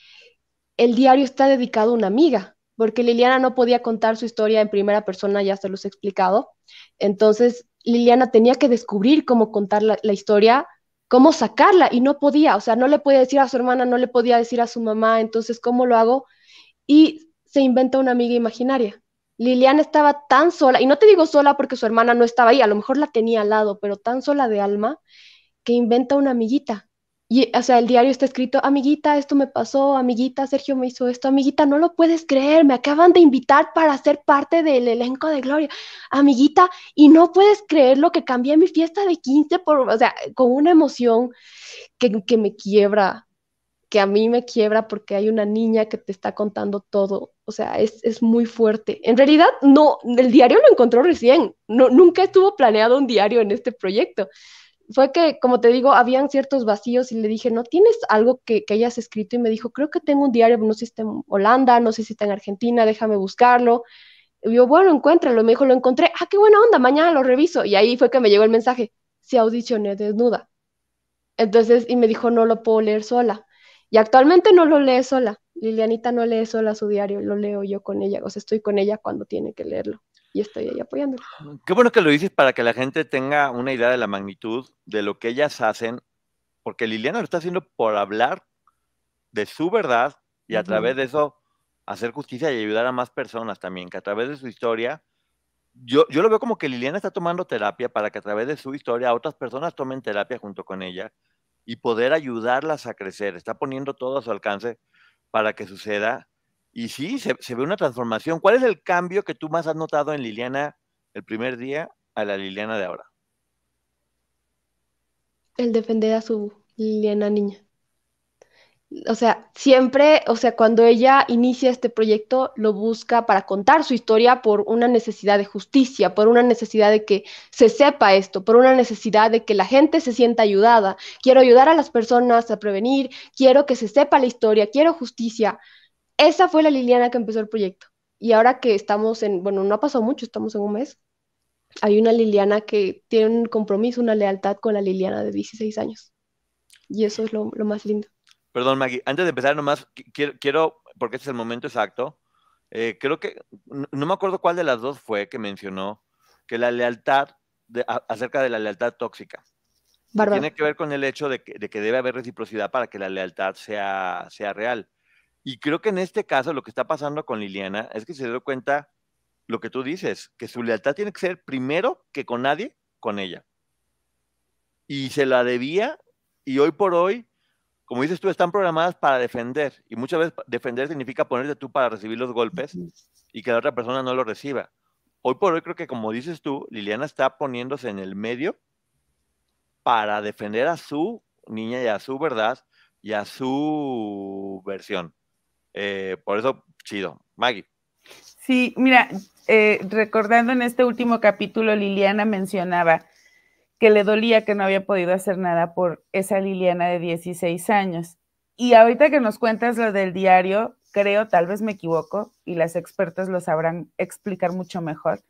el diario está dedicado a una amiga, porque Liliana no podía contar su historia en primera persona, ya se los he explicado. Entonces, Liliana tenía que descubrir cómo contar la, historia, cómo sacarla y no podía, o sea, no le podía decir a su hermana, no le podía decir a su mamá, entonces, ¿cómo lo hago? Y se inventa una amiga imaginaria. Liliana estaba tan sola, y no te digo sola porque su hermana no estaba ahí, a lo mejor la tenía al lado, pero tan sola de alma que inventa una amiguita y, o sea, el diario está escrito, amiguita, esto me pasó, amiguita, Sergio me hizo esto, amiguita, no lo puedes creer, me acaban de invitar para ser parte del elenco de Gloria, amiguita, y no puedes creer lo que cambié mi fiesta de 15 por, o sea, con una emoción que, me quiebra, que a mí me quiebra porque hay una niña que te está contando todo, o sea, es, muy fuerte. En realidad, no, el diario lo encontró recién, no, nunca estuvo planeado un diario en este proyecto fue que, como te digo, habían ciertos vacíos y le dije, ¿no tienes algo que, hayas escrito? Y me dijo, creo que tengo un diario, no sé si está en Holanda, no sé si está en Argentina, déjame buscarlo. Y yo, bueno, encuéntralo. Y me dijo, lo encontré. Ah, qué buena onda, mañana lo reviso. Y ahí fue que me llegó el mensaje, se audicioné desnuda. Entonces, y me dijo, no lo puedo leer sola. Y actualmente no lo lee sola. Lilianita no lee sola su diario, lo leo yo con ella. O sea, estoy con ella cuando tiene que leerlo y estoy ahí apoyándolos. Qué bueno que lo dices para que la gente tenga una idea de la magnitud de lo que ellas hacen, porque Liliana lo está haciendo por hablar de su verdad y a través de eso hacer justicia y ayudar a más personas también, que a través de su historia, yo, yo lo veo como que Liliana está tomando terapia para que a través de su historia otras personas tomen terapia junto con ella y poder ayudarlas a crecer. Está poniendo todo a su alcance para que suceda y sí, se, ve una transformación. ¿Cuál es el cambio que tú más has notado en Liliana el primer día a la Liliana de ahora? El defender a su Liliana niña. O sea, siempre, o sea, cuando ella inicia este proyecto, lo busca para contar su historia por una necesidad de justicia, por una necesidad de que se sepa esto, por una necesidad de que la gente se sienta ayudada. Quiero ayudar a las personas a prevenir, quiero que se sepa la historia, quiero justicia esa fue la Liliana que empezó el proyecto. Y ahora que estamos en, bueno, no ha pasado mucho, estamos en un mes, hay una Liliana que tiene un compromiso, una lealtad con la Liliana de 16 años. Y eso es lo, más lindo. Perdón, Maggie, antes de empezar nomás, quiero, quiero porque este es el momento exacto, eh, creo que, no, me acuerdo cuál de las dos fue que mencionó, que la lealtad, acerca de la lealtad tóxica. tiene que ver con el hecho de que, debe haber reciprocidad para que la lealtad sea, sea real. Y creo que en este caso lo que está pasando con Liliana es que se dio cuenta lo que tú dices, que su lealtad tiene que ser primero que con nadie, con ella. Y se la debía y hoy por hoy, como dices tú, están programadas para defender. Y muchas veces defender significa ponerte tú para recibir los golpes y que la otra persona no lo reciba. Hoy por hoy creo que como dices tú, Liliana está poniéndose en el medio para defender a su niña y a su verdad y a su versión. Eh, por eso, chido. Maggie. Sí, mira, eh, recordando en este último capítulo, Liliana mencionaba que le dolía que no había podido hacer nada por esa Liliana de 16 años. Y ahorita que nos cuentas lo del diario, creo, tal vez me equivoco, y las expertas lo sabrán explicar mucho mejor,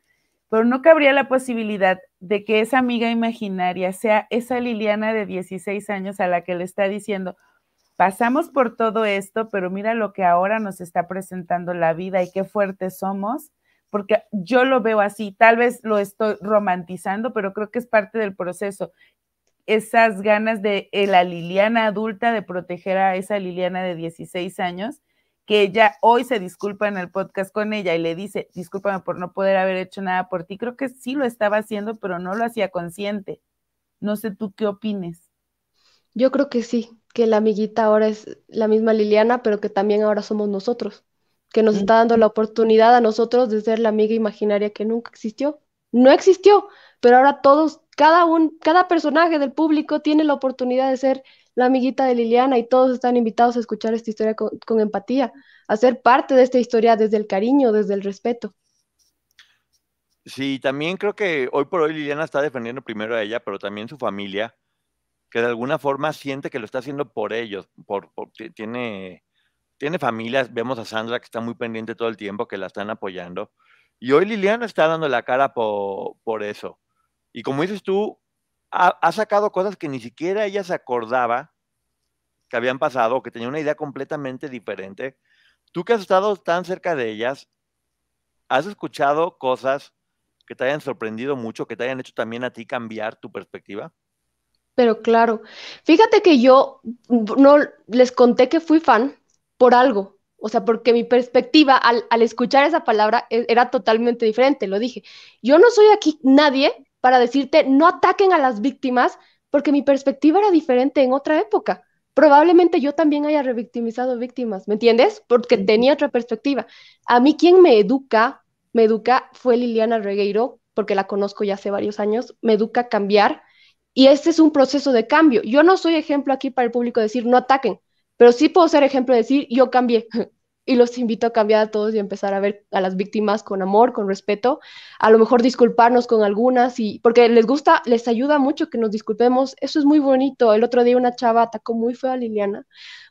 pero no cabría la posibilidad de que esa amiga imaginaria sea esa Liliana de 16 años a la que le está diciendo, Pasamos por todo esto, pero mira lo que ahora nos está presentando la vida y qué fuertes somos, porque yo lo veo así, tal vez lo estoy romantizando, pero creo que es parte del proceso. Esas ganas de eh, la Liliana adulta de proteger a esa Liliana de 16 años, que ya hoy se disculpa en el podcast con ella y le dice, discúlpame por no poder haber hecho nada por ti. Creo que sí lo estaba haciendo, pero no lo hacía consciente. No sé tú qué opines. Yo creo que sí que la amiguita ahora es la misma Liliana, pero que también ahora somos nosotros, que nos está mm. dando la oportunidad a nosotros de ser la amiga imaginaria que nunca existió. No existió, pero ahora todos, cada, un, cada personaje del público tiene la oportunidad de ser la amiguita de Liliana y todos están invitados a escuchar esta historia con, con empatía, a ser parte de esta historia desde el cariño, desde el respeto. Sí, también creo que hoy por hoy Liliana está defendiendo primero a ella, pero también su familia que de alguna forma siente que lo está haciendo por ellos, por, tiene, tiene familias, vemos a Sandra que está muy pendiente todo el tiempo, que la están apoyando. Y hoy Liliana está dando la cara por, eso. Y como dices tú, ha, ha, sacado cosas que ni siquiera ella se acordaba que habían pasado, que tenía una idea completamente diferente. Tú que has estado tan cerca de ellas, has escuchado cosas que te hayan sorprendido mucho, que te hayan hecho también a ti cambiar tu perspectiva. Pero claro, fíjate que yo no les conté que fui fan por algo, o sea, porque mi perspectiva al, escuchar esa palabra e, era totalmente diferente, lo dije. Yo no soy aquí nadie para decirte no ataquen a las víctimas, porque mi perspectiva era diferente en otra época. Probablemente yo también haya revictimizado víctimas, ¿me entiendes? Porque tenía otra perspectiva. A mí quien me educa, me educa fue Liliana Regueiro, porque la conozco ya hace varios años, me educa a cambiar y este es un proceso de cambio. Yo no soy ejemplo aquí para el público decir no ataquen, pero sí puedo ser ejemplo de decir yo cambié. *laughs* y los invito a cambiar a todos y empezar a ver a las víctimas con amor, con respeto, a lo mejor disculparnos con algunas y porque les gusta, les ayuda mucho que nos disculpemos, eso es muy bonito. El otro día una chava atacó muy feo a Liliana,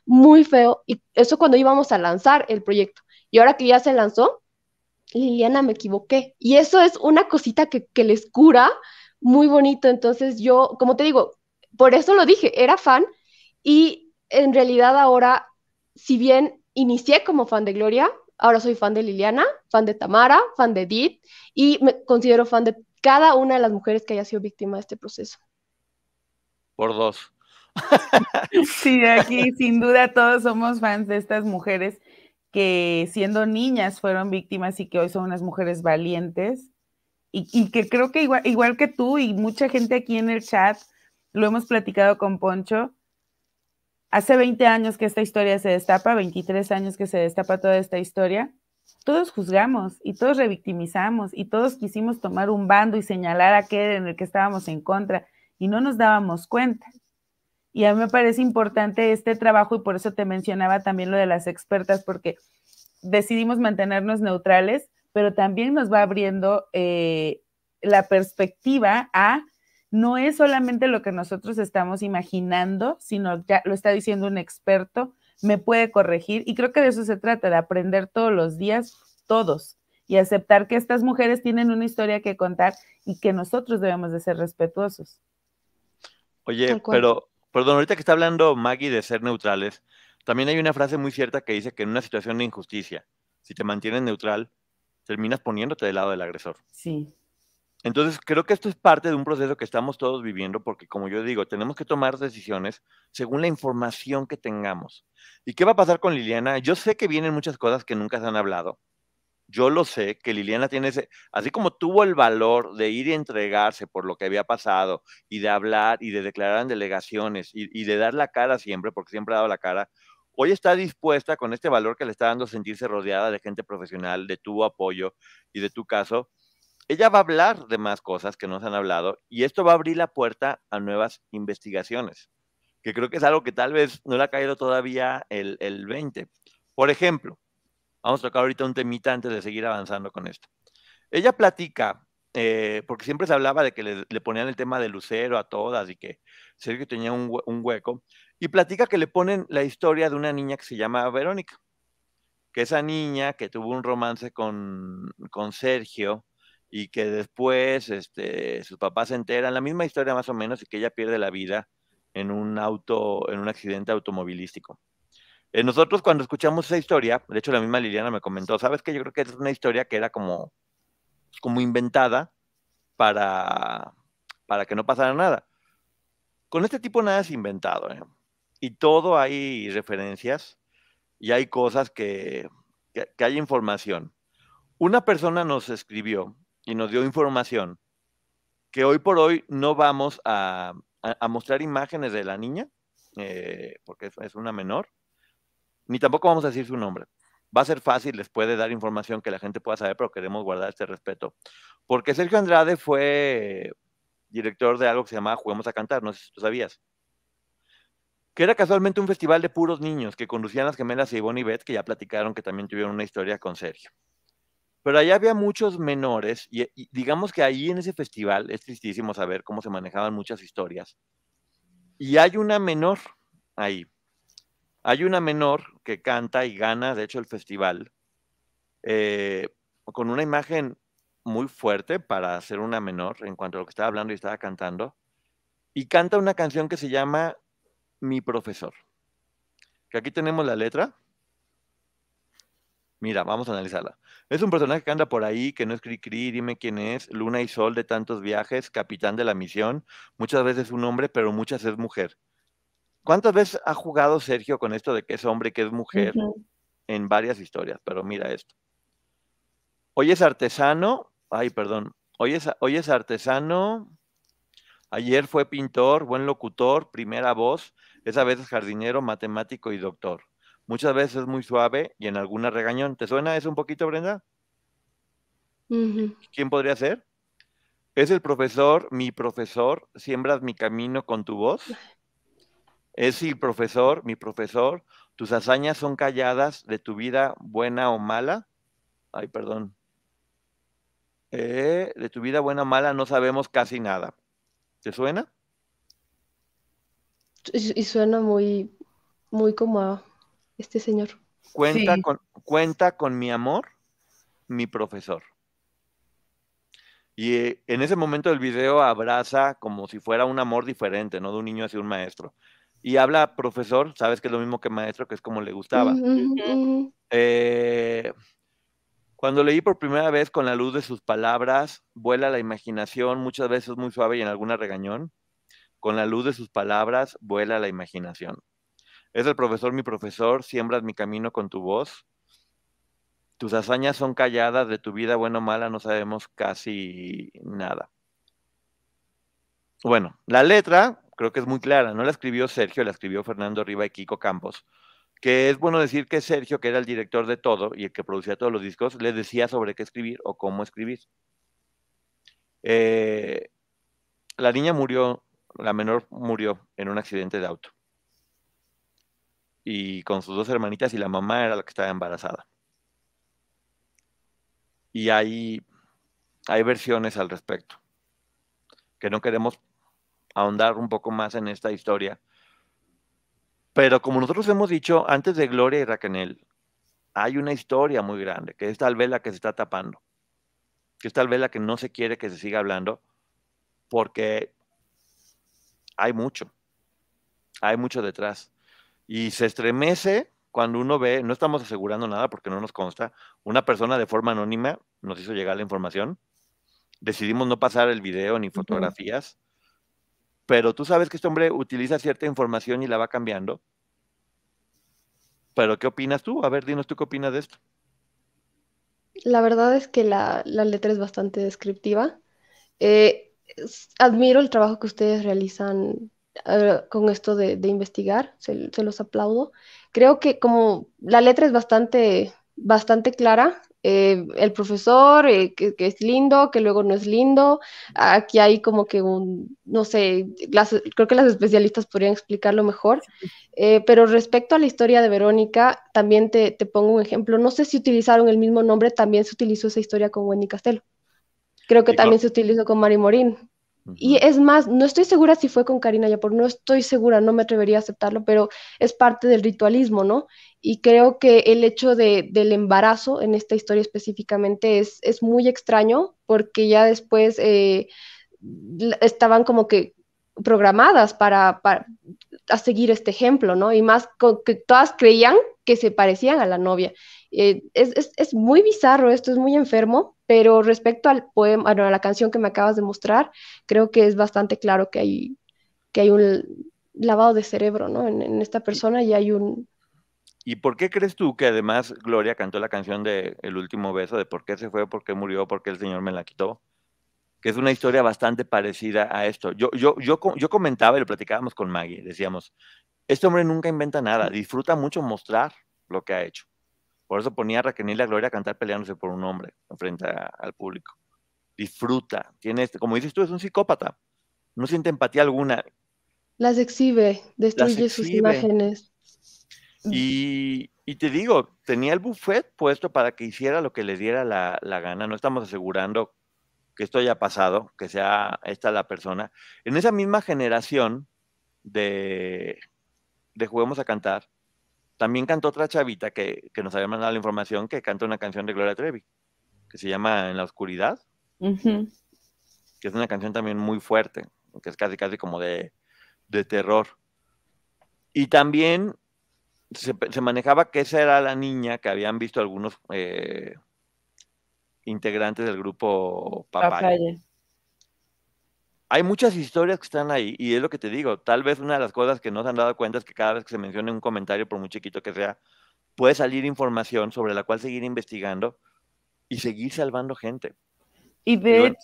muy feo y eso cuando íbamos a lanzar el proyecto. Y ahora que ya se lanzó, Liliana me equivoqué y eso es una cosita que, que les cura muy bonito. Entonces yo, como te digo, por eso lo dije, era fan y en realidad ahora, si bien inicié como fan de Gloria, ahora soy fan de Liliana, fan de Tamara, fan de Edith y me considero fan de cada una de las mujeres que haya sido víctima de este proceso. Por dos. *laughs* Sí, aquí sin duda todos somos fans de estas mujeres que siendo niñas fueron víctimas y que hoy son unas mujeres valientes y, que creo que igual, que tú y mucha gente aquí en el chat, lo hemos platicado con Poncho, hace 20 años que esta historia se destapa, 23 años que se destapa toda esta historia, todos juzgamos y todos revictimizamos y todos quisimos tomar un bando y señalar a aquel en el que estábamos en contra y no nos dábamos cuenta. Y a mí me parece importante este trabajo y por eso te mencionaba también lo de las expertas, porque decidimos mantenernos neutrales, pero también nos va abriendo eh, la perspectiva a no es solamente lo que nosotros estamos imaginando, sino ya lo está diciendo un experto, me puede corregir y creo que de eso se trata, de aprender todos los días, todos, y aceptar que estas mujeres tienen una historia que contar y que nosotros debemos de ser respetuosos. Oye, pero, perdón, ahorita que está hablando Maggie de ser neutrales, también hay una frase muy cierta que dice que en una situación de injusticia, si te mantienes neutral, terminas poniéndote del lado del agresor. Sí. Entonces, creo que esto es parte de un proceso que estamos todos viviendo porque, como yo digo, tenemos que tomar decisiones según la información que tengamos. ¿Y qué va a pasar con Liliana? Yo sé que vienen muchas cosas que nunca se han hablado. Yo lo sé, que Liliana tiene ese, así como tuvo el valor de ir y entregarse por lo que había pasado y de hablar y de declarar en delegaciones y, y de dar la cara siempre, porque siempre ha dado la cara, hoy está dispuesta con este valor que le está dando sentirse rodeada de gente profesional, de tu apoyo y de tu caso, ella va a hablar de más cosas que no se han hablado y esto va a abrir la puerta a nuevas investigaciones, que creo que es algo que tal vez no le ha caído todavía el, el 20. Por ejemplo, vamos a tocar ahorita un temita antes de seguir avanzando con esto. Ella platica eh, porque siempre se hablaba de que le, ponían el tema de Lucero a todas y que Sergio tenía un, hueco, y platica que le ponen la historia de una niña que se llama Verónica, que esa niña que tuvo un romance con, Sergio y que después este, sus papás se enteran, la misma historia más o menos, y que ella pierde la vida en un auto, en un accidente automovilístico. Eh, nosotros cuando escuchamos esa historia, de hecho la misma Liliana me comentó, ¿sabes qué? Yo creo que es una historia que era como como inventada para, para que no pasara nada. Con este tipo nada es inventado. ¿eh? Y todo hay referencias y hay cosas que, hay información. Una persona nos escribió y nos dio información que hoy por hoy no vamos a, mostrar imágenes de la niña, eh, porque es, una menor, ni tampoco vamos a decir su nombre, Va a ser fácil les puede dar información que la gente pueda saber, pero queremos guardar este respeto. Porque Sergio Andrade fue director de algo que se llamaba Juguemos a Cantar, no sé si tú sabías. Que era casualmente un festival de puros niños que conducían las gemelas y Ivonne y Beth, que ya platicaron que también tuvieron una historia con Sergio. Pero allá había muchos menores y, y digamos que ahí en ese festival es tristísimo saber cómo se manejaban muchas historias. Y hay una menor ahí, hay una menor que canta y gana, de hecho, el festival, eh, con una imagen muy fuerte para ser una menor en cuanto a lo que estaba hablando y estaba cantando, y canta una canción que se llama Mi profesor. Que aquí tenemos la letra. Mira, vamos a analizarla. Es un personaje que anda por ahí, que no es Cri, dime quién es, luna y sol de tantos viajes, capitán de la misión, muchas veces un hombre, pero muchas es mujer. ¿Cuántas veces ha jugado Sergio con esto de que es hombre que es mujer en varias historias? Pero mira esto. Hoy es artesano, ay, perdón, hoy es, hoy es artesano, ayer fue pintor, buen locutor, primera voz, es a veces jardinero, matemático y doctor. Muchas veces es muy suave y en alguna regañón. ¿Te suena eso un poquito, Brenda? ¿Quién podría ser? Es el profesor, mi profesor, siembras mi camino con tu voz. *laughs* Es el profesor, mi profesor, tus hazañas son calladas de tu vida buena o mala. Ay, perdón. Eh, de tu vida buena o mala no sabemos casi nada. ¿Te suena? Y, suena muy, muy como a este señor. Cuenta, con, cuenta con mi amor, mi profesor. Y eh, en ese momento el video abraza como si fuera un amor diferente, ¿no? De un niño hacia un maestro y habla profesor, sabes que es lo mismo que maestro, que es como le gustaba. Eh, cuando leí por primera vez con la luz de sus palabras, vuela la imaginación, muchas veces muy suave y en alguna regañón. Con la luz de sus palabras, vuela la imaginación. Es el profesor mi profesor, siembras mi camino con tu voz. Tus hazañas son calladas, de tu vida buena o mala no sabemos casi nada. Bueno, la letra creo que es muy clara, no la escribió Sergio, la escribió Fernando Riva y Kiko Campos, que es bueno decir que Sergio, que era el director de todo y el que producía todos los discos, le decía sobre qué escribir o cómo escribir. Eh, la niña murió, la menor murió en un accidente de auto. Y con sus dos hermanitas y la mamá era la que estaba embarazada. Y hay, hay versiones al respecto, que no queremos ahondar un poco más en esta historia. Pero como nosotros hemos dicho, antes de Gloria y Raquel, hay una historia muy grande, que es tal vez la que se está tapando, que es tal vez la que no se quiere que se siga hablando, porque hay mucho, hay mucho detrás. Y se estremece cuando uno ve, no estamos asegurando nada porque no nos consta, una persona de forma anónima nos hizo llegar la información, decidimos no pasar el video ni fotografías pero tú sabes que este hombre utiliza cierta información y la va cambiando. Pero ¿qué opinas tú? A ver, dinos tú qué opinas de esto. La verdad es que la, letra es bastante descriptiva. Eh, admiro el trabajo que ustedes realizan eh, con esto de, investigar, se, los aplaudo. Creo que como la letra es bastante, bastante clara, eh, el profesor, eh, que, es lindo, que luego no es lindo. Aquí hay como que un, no sé, creo que las especialistas podrían explicarlo mejor. Eh, pero respecto a la historia de Verónica, también te, te, pongo un ejemplo. No sé si utilizaron el mismo nombre, también se utilizó esa historia con Wendy Castelo. Creo que también se utilizó con Mari Morín. Y es más, no estoy segura si fue con Karina Yapor, no estoy segura, no me atrevería a aceptarlo, pero es parte del ritualismo, ¿no? Y creo que el hecho del embarazo en esta historia específicamente es, muy extraño porque ya después eh, estaban como que programadas para, seguir este ejemplo, ¿no? Y más que todas creían que se parecían a la novia. Eh, es, muy bizarro esto, es muy enfermo, pero respecto al poema, a la canción que me acabas de mostrar, creo que es bastante claro que hay, que hay un lavado de cerebro ¿no? en, esta persona y hay un... ¿Y por qué crees tú que además Gloria cantó la canción de El último beso, de por qué se fue, por qué murió, por qué el Señor me la quitó? Que es una historia bastante parecida a esto. Yo, yo, yo, yo comentaba y lo platicábamos con Maggie, decíamos, este hombre nunca inventa nada, disfruta mucho mostrar lo que ha hecho. Por eso ponía a Raquel la Gloria a cantar peleándose por un hombre frente al público. Disfruta, tiene este, como dices tú, es un psicópata. No siente empatía alguna. Las exhibe, destruye sus imágenes. Y, te digo, tenía el buffet puesto para que hiciera lo que le diera la, gana. No estamos asegurando que esto haya pasado, que sea esta la persona. En esa misma generación de, de Juguemos a Cantar, también cantó otra chavita que, nos había mandado la información que canta una canción de Gloria Trevi, que se llama En la Oscuridad, que es una canción también muy fuerte, que es casi, casi como de, terror. Y también se, manejaba que esa era la niña que habían visto algunos eh, integrantes del grupo Papaya hay muchas historias que están ahí y es lo que te digo, tal vez una de las cosas que no se han dado cuenta es que cada vez que se menciona un comentario, por muy chiquito que sea, puede salir información sobre la cual seguir investigando y seguir salvando gente. Y de,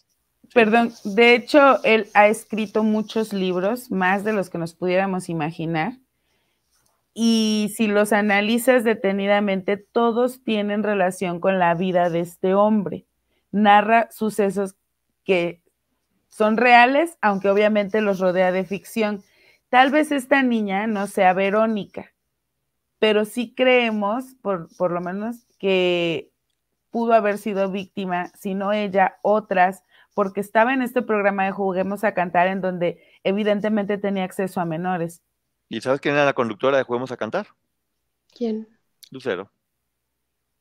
perdón, de hecho, él ha escrito muchos libros, más de los que nos pudiéramos imaginar. Y si los analizas detenidamente, todos tienen relación con la vida de este hombre. Narra sucesos que son reales, aunque obviamente los rodea de ficción. Tal vez esta niña no sea Verónica, pero sí creemos, por, lo menos, que pudo haber sido víctima, si no ella, otras, porque estaba en este programa de Juguemos a Cantar, en donde evidentemente tenía acceso a menores. ¿Y sabes quién era la conductora de Juguemos a Cantar? ¿Quién? Lucero.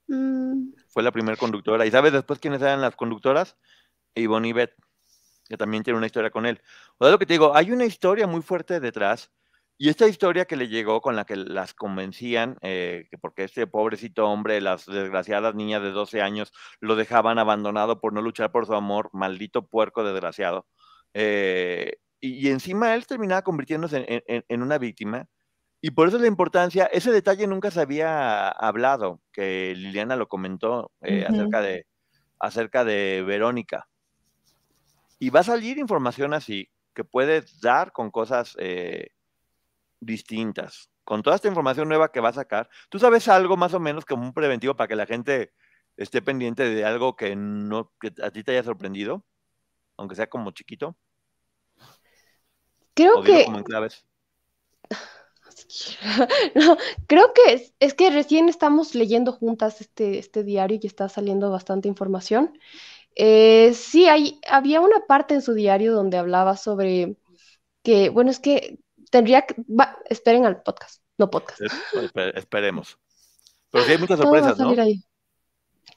Mm. Fue la primera conductora. ¿Y sabes después quiénes eran las conductoras? Ivonne y Beth que también tiene una historia con él. O sea, lo que te digo, hay una historia muy fuerte detrás. Y esta historia que le llegó con la que las convencían, eh, que porque este pobrecito hombre, las desgraciadas niñas de 12 años, lo dejaban abandonado por no luchar por su amor, maldito puerco desgraciado. Eh, y, encima él terminaba convirtiéndose en, una víctima. Y por eso la importancia, ese detalle nunca se había hablado, que Liliana lo comentó eh, acerca, de, acerca de Verónica. Y va a salir información así que puedes dar con cosas eh, distintas. Con toda esta información nueva que va a sacar, tú sabes algo más o menos como un preventivo para que la gente esté pendiente de algo que, no, a ti te haya sorprendido, aunque sea como chiquito. Creo que... *laughs* No, creo que es, que recién estamos leyendo juntas este, este diario y está saliendo bastante información. Eh, sí, había una parte en su diario donde hablaba sobre que, bueno, es que tendría que, esperen al podcast, no podcast. esperemos. Pero sí hay muchas sorpresas, ¿no?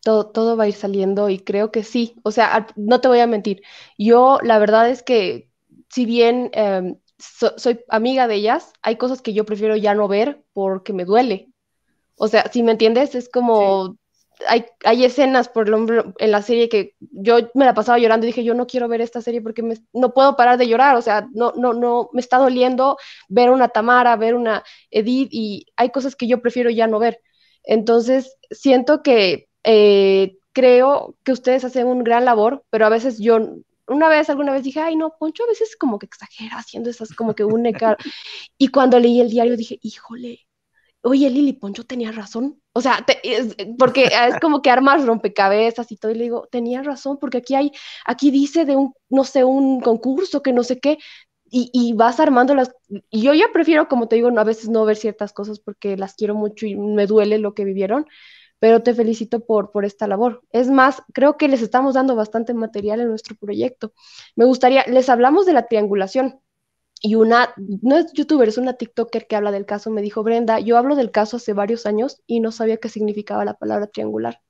Todo, va a ir saliendo y creo que sí. O sea, no te voy a mentir. Yo, la verdad es que, si bien em, soy amiga de ellas, hay cosas que yo prefiero ya no ver porque me duele. O sea, si me entiendes, es como hay, escenas, por ejemplo, en la serie que yo me la pasaba llorando y dije, yo no quiero ver esta serie porque no puedo parar de llorar, o sea, no, no, no, me está doliendo ver una Tamara, ver una Edith y hay cosas que yo prefiero ya no ver. Entonces, siento que eh, creo que ustedes hacen un gran labor, pero a veces yo una vez, alguna vez dije, ay, no, Poncho a veces como que exagera haciendo esas, como que une *laughs* Y cuando leí el diario dije, híjole, oye, Lili, Poncho tenía razón. O sea, porque *laughs* es como que armas rompecabezas y todo, y le digo, tenía razón, porque aquí hay, aquí dice de un, no sé, un concurso que no sé qué, y, y, vas armando las... Y yo ya prefiero, como te digo, no, a veces no ver ciertas cosas porque las quiero mucho y me duele lo que vivieron, pero te felicito por, por esta labor. Es más, creo que les estamos dando bastante material en nuestro proyecto. Me gustaría, les hablamos de la triangulación, y una, no es youtuber, es una TikToker que habla del caso, me dijo, Brenda, yo hablo del caso hace varios años y no sabía qué significaba la palabra triangular.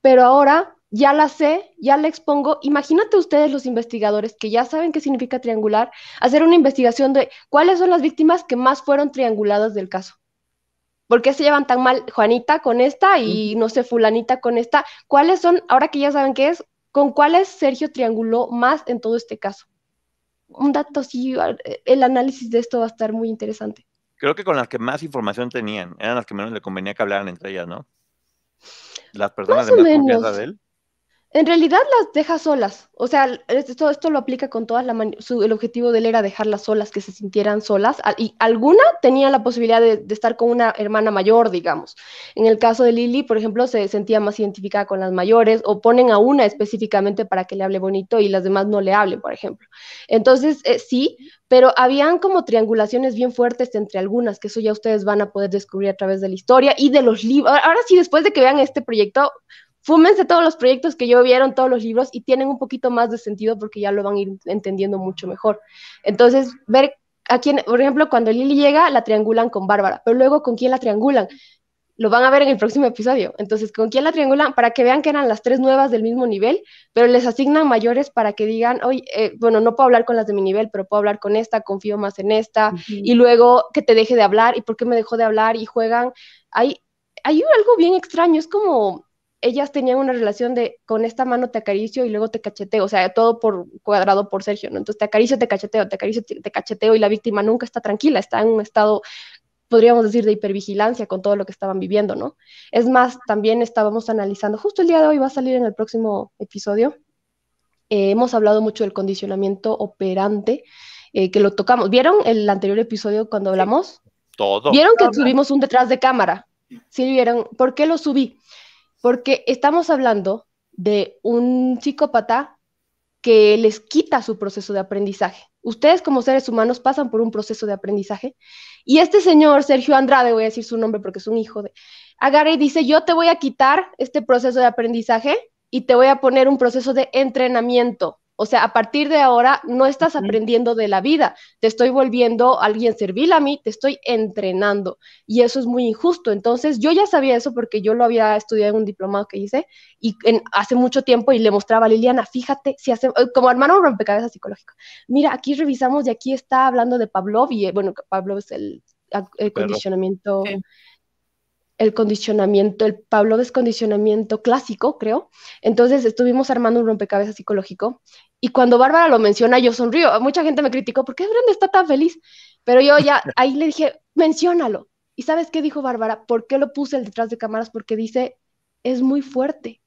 Pero ahora ya la sé, ya la expongo. Imagínate ustedes los investigadores que ya saben qué significa triangular, hacer una investigación de cuáles son las víctimas que más fueron trianguladas del caso. ¿Por qué se llevan tan mal Juanita con esta y no sé, fulanita con esta? ¿Cuáles son, ahora que ya saben qué es, con cuáles Sergio trianguló más en todo este caso? un dato sí el análisis de esto va a estar muy interesante. Creo que con las que más información tenían, eran las que menos le convenía que hablaran entre ellas, ¿no? Las personas de más confianza de él. En realidad las deja solas, o sea, esto, esto lo aplica con todas la su, el objetivo de él era dejarlas solas, que se sintieran solas, y alguna tenía la posibilidad de, estar con una hermana mayor, digamos. En el caso de Lili, por ejemplo, se sentía más identificada con las mayores, o ponen a una específicamente para que le hable bonito y las demás no le hablen, por ejemplo. Entonces, eh, sí, pero habían como triangulaciones bien fuertes entre algunas, que eso ya ustedes van a poder descubrir a través de la historia y de los libros. Ahora sí, después de que vean este proyecto fúmense todos los proyectos que yo vieron, todos los libros y tienen un poquito más de sentido porque ya lo van a ir entendiendo mucho mejor. Entonces, ver a quién, por ejemplo, cuando Lily llega, la triangulan con Bárbara, pero luego con quién la triangulan. Lo van a ver en el próximo episodio. Entonces, ¿con quién la triangulan? Para que vean que eran las tres nuevas del mismo nivel, pero les asignan mayores para que digan, oye, eh, bueno, no puedo hablar con las de mi nivel, pero puedo hablar con esta, confío más en esta, y luego que te deje de hablar, y por qué me dejó de hablar, y juegan. Hay, hay algo bien extraño, es como ellas tenían una relación de con esta mano te acaricio y luego te cacheteo, o sea, todo por cuadrado por Sergio, ¿no? Entonces te acaricio, te cacheteo, te acaricio, te, cacheteo y la víctima nunca está tranquila, está en un estado podríamos decir, de hipervigilancia con todo lo que estaban viviendo, ¿no? Es más, también estábamos analizando, justo el día de hoy va a salir en el próximo episodio, eh, hemos hablado mucho del condicionamiento operante, eh, que lo tocamos. ¿Vieron el anterior episodio cuando hablamos? todo. ¿Vieron que subimos un detrás de cámara? Sí, vieron. ¿Por qué lo subí? porque estamos hablando de un psicópata que les quita su proceso de aprendizaje. Ustedes como seres humanos pasan por un proceso de aprendizaje y este señor, Sergio Andrade, voy a decir su nombre porque es un hijo de... Agarra y dice, yo te voy a quitar este proceso de aprendizaje y te voy a poner un proceso de entrenamiento. O sea, a partir de ahora no estás aprendiendo de la vida, te estoy volviendo alguien servil a mí, te estoy entrenando y eso es muy injusto. Entonces, yo ya sabía eso porque yo lo había estudiado en un diplomado que hice y hace mucho tiempo y le mostraba a Liliana, fíjate, si hace, eh, como armar un rompecabezas psicológico, mira, aquí revisamos y aquí está hablando de Pavlov y eh, bueno, Pavlov es el, condicionamiento. el condicionamiento, el Pablo condicionamiento clásico, creo. Entonces estuvimos armando un rompecabezas psicológico y cuando Bárbara lo menciona, yo sonrío. Mucha gente me criticó, ¿por qué Brenda está tan feliz? Pero yo ya *laughs* ahí le dije, menciónalo. ¿Y sabes qué dijo Bárbara? ¿Por qué lo puse el detrás de cámaras? Porque dice, es muy fuerte.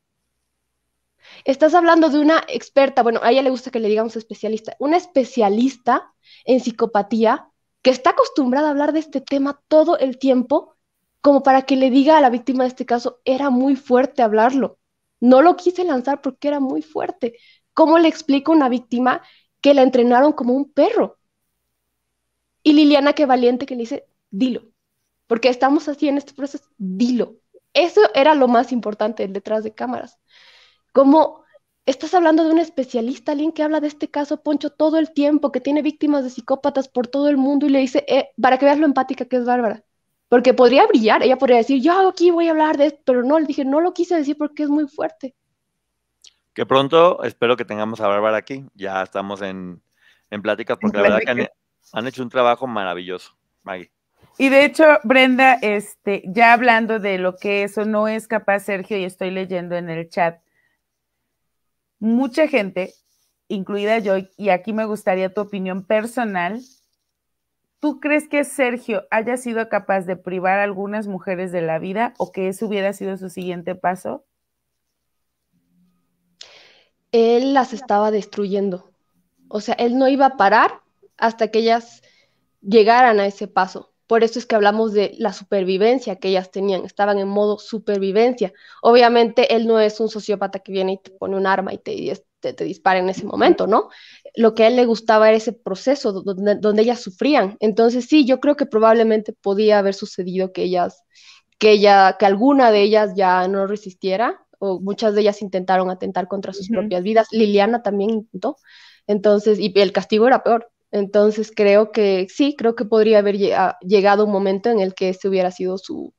Estás hablando de una experta, bueno, a ella le gusta que le digamos especialista, una especialista en psicopatía que está acostumbrada a hablar de este tema todo el tiempo, como para que le diga a la víctima de este caso, era muy fuerte hablarlo. No lo quise lanzar porque era muy fuerte, ¿Cómo le a una víctima que la entrenaron como un perro? Y Liliana, qué valiente, que le dice, dilo, porque estamos así en este proceso, dilo. Eso era lo más importante detrás de cámaras. Como estás hablando de un especialista, alguien que habla de este caso, Poncho, todo el tiempo, que tiene víctimas de psicópatas por todo el mundo y le dice, eh, para que veas lo empática que es Bárbara. Porque podría brillar, ella podría decir, yo aquí voy a hablar de esto, pero no, le dije, no lo quise decir porque es muy fuerte que pronto espero que tengamos a Bárbara aquí. Ya estamos en, en pláticas porque la verdad que han, hecho un trabajo maravilloso, Maggie. Y de hecho, Brenda, este, ya hablando de lo que eso no es capaz, Sergio, y estoy leyendo en el chat, mucha gente, incluida yo, y aquí me gustaría tu opinión personal, ¿tú crees que Sergio haya sido capaz de privar a algunas mujeres de la vida o que eso hubiera sido su siguiente paso? él las estaba destruyendo. O sea, él no iba a parar hasta que ellas llegaran a ese paso. Por eso es que hablamos de la supervivencia que ellas tenían, estaban en modo supervivencia. Obviamente él no es un sociópata que viene y te pone un arma y te, te, dispara en ese momento, ¿no? Lo que a él le gustaba era ese proceso donde, ellas sufrían. Entonces sí, yo creo que probablemente podía haber sucedido que ellas, que ella, que alguna de ellas ya no resistiera muchas de ellas intentaron atentar contra sus propias vidas. Liliana también intentó, entonces, y el castigo era peor. Entonces creo que sí, creo que podría haber ah, llegado un momento en el que este hubiera sido su,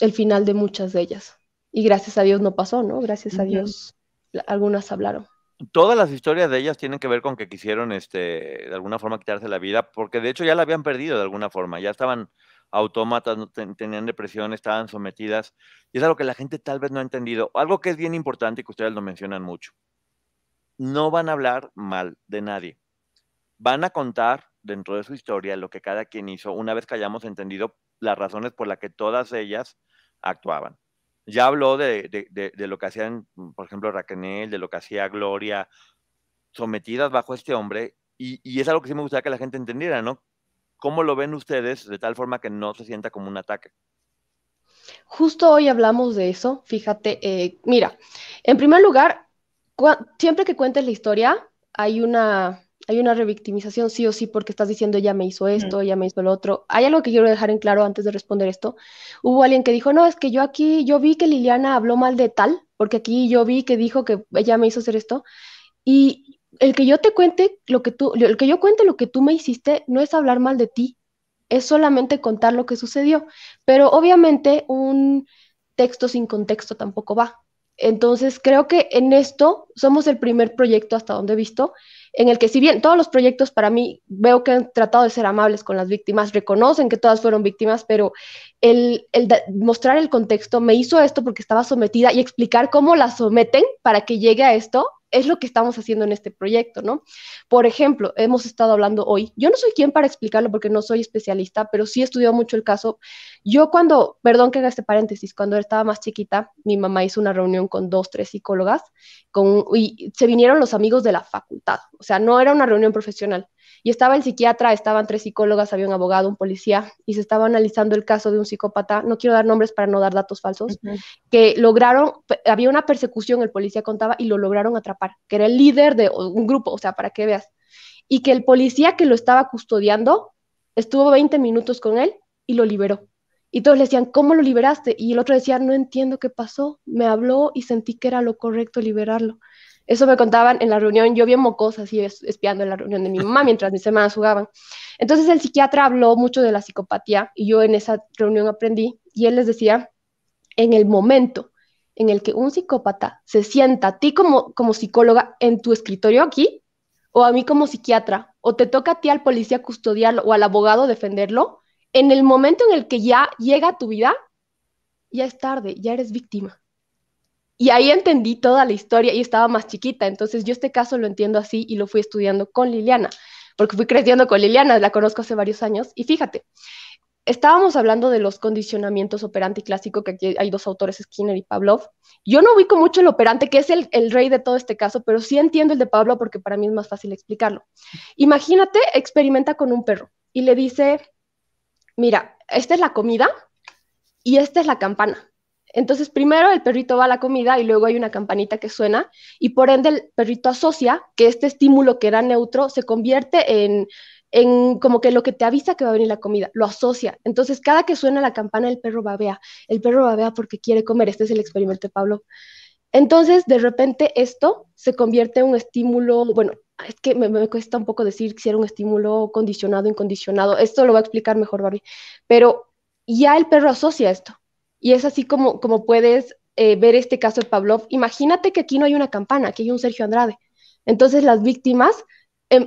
el final de muchas de ellas. Y gracias a Dios no pasó, ¿no? Gracias a Dios algunas hablaron. Todas las historias de ellas tienen que ver con que quisieron, este, de alguna forma quitarse la vida, porque de hecho ya la habían perdido de alguna forma, ya estaban autómatas, tenían depresión, estaban sometidas. Y es algo que la gente tal vez no ha entendido. Algo que es bien importante y que ustedes lo mencionan mucho. No van a hablar mal de nadie. Van a contar dentro de su historia lo que cada quien hizo una vez que hayamos entendido las razones por las que todas ellas actuaban. Ya habló de, lo que hacían, por ejemplo, Raquel, de lo que hacía Gloria, sometidas bajo este hombre. Y, y es algo que sí me gustaría que la gente entendiera, ¿no? ¿Cómo lo ven ustedes de tal forma que no se sienta como un ataque? Justo hoy hablamos de eso, fíjate, eh, mira, en primer lugar, siempre que cuentes la historia, hay una, hay una revictimización sí o sí porque estás diciendo ella me hizo esto, ella me hizo lo otro. Hay algo que quiero dejar en claro antes de responder esto. Hubo alguien que dijo, no, es que yo aquí, yo vi que Liliana habló mal de tal, porque aquí yo vi que dijo que ella me hizo hacer esto. Y el que yo te cuente lo que tú, el que yo cuente lo que tú me hiciste no es hablar mal de ti, es solamente contar lo que sucedió. Pero obviamente un texto sin contexto tampoco va. Entonces creo que en esto somos el primer proyecto hasta donde he visto, en el que si bien todos los proyectos para mí veo que han tratado de ser amables con las víctimas, reconocen que todas fueron víctimas, pero el, el mostrar el contexto me hizo esto porque estaba sometida y explicar cómo la someten para que llegue a esto es lo que estamos haciendo en este proyecto, ¿no? Por ejemplo, hemos estado hablando hoy, yo no soy quien para explicarlo porque no soy especialista, pero sí he estudiado mucho el caso. Yo cuando, perdón que haga este paréntesis, cuando estaba más chiquita, mi mamá hizo una reunión con dos, tres psicólogas con, y se vinieron los amigos de la facultad, o sea, no era una reunión profesional, y estaba el psiquiatra, estaban tres psicólogas, había un abogado, un policía, y se estaba analizando el caso de un psicópata, no quiero dar nombres para no dar datos falsos, que lograron, había una persecución, el policía contaba, y lo lograron atrapar, que era el líder de un grupo, o sea, para que veas. Y que el policía que lo estaba custodiando estuvo 20 minutos con él y lo liberó. Y todos le decían, ¿cómo lo liberaste? Y el otro decía, no entiendo qué pasó. Me habló y sentí que era lo correcto liberarlo. Eso me contaban en la reunión, yo bien mocos así espiando en la reunión de mi mamá mientras mis hermanas jugaban. Entonces el psiquiatra habló mucho de la psicopatía y yo en esa reunión aprendí y él les decía, en el momento en el que un psicópata se sienta a ti como, como psicóloga en tu escritorio aquí, o a mí como psiquiatra, o te toca a ti al policía custodiarlo o al abogado defenderlo, en el momento en el que ya llega a tu vida, ya es tarde, ya eres víctima. Y ahí entendí toda la historia y estaba más chiquita, entonces yo este caso lo entiendo así y lo fui estudiando con Liliana, porque fui creciendo con Liliana, la conozco hace varios años, y fíjate, estábamos hablando de los condicionamientos operante y clásico, que aquí hay dos autores, Skinner y Pavlov. Yo no ubico mucho el operante, que es el, el, rey de todo este caso, pero sí entiendo el de Pablo porque para mí es más fácil explicarlo. Imagínate, experimenta con un perro y le dice, mira, esta es la comida y esta es la campana. Entonces, primero el perrito va a la comida y luego hay una campanita que suena y por ende el perrito asocia que este estímulo que era neutro se convierte en, como que lo que te avisa que va a venir la comida, lo asocia. Entonces, cada que suena la campana, el perro babea. El perro babea porque quiere comer. Este es el experimento de Pablo. Entonces, de repente, esto se convierte en un estímulo, bueno, es que me, cuesta un poco decir si era un estímulo condicionado, incondicionado. Esto lo va a explicar mejor, Barbie. Pero ya el perro asocia esto. Y es así como, como puedes eh, ver este caso de Pavlov. Imagínate que aquí no hay una campana, aquí hay un Sergio Andrade. Entonces las víctimas, em,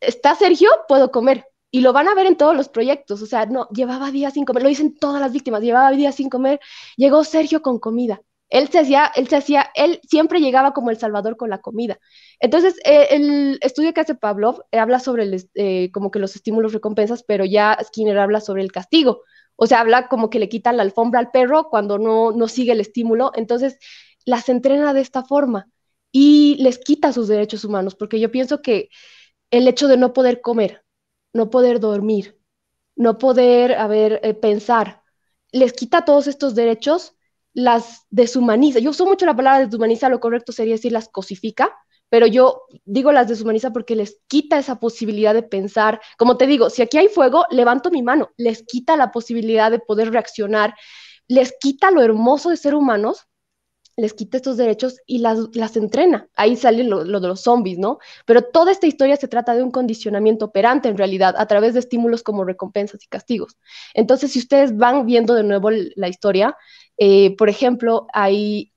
está Sergio, puedo comer. Y lo van a ver en todos los proyectos. O sea, no, llevaba días sin comer. Lo dicen todas las víctimas, llevaba días sin comer. Llegó Sergio con comida. Él se hacía, él se hacía, él siempre llegaba como El Salvador con la comida. Entonces, eh, el estudio que hace Pavlov eh, habla sobre como que los estímulos recompensas, pero ya Skinner habla sobre el castigo. O sea, habla como que le quita la alfombra al perro cuando no, no sigue el estímulo. Entonces, las entrena de esta forma y les quita sus derechos humanos, porque yo pienso que el hecho de no poder comer, no poder dormir, no poder, a ver, eh, pensar, les quita todos estos derechos, las deshumaniza. Yo uso mucho la palabra deshumaniza, lo correcto sería decir las cosifica, pero yo digo las deshumaniza porque les quita esa posibilidad de pensar. Como te digo, si aquí hay fuego, levanto mi mano, les quita la posibilidad de poder reaccionar, les quita lo hermoso de ser humanos, les quita estos derechos y las, las entrena. Ahí sale lo, de los zombies, ¿no? Pero toda esta historia se trata de un condicionamiento operante en realidad a través de estímulos como recompensas y castigos. Entonces, si ustedes van viendo de nuevo la historia, eh, por ejemplo, hay,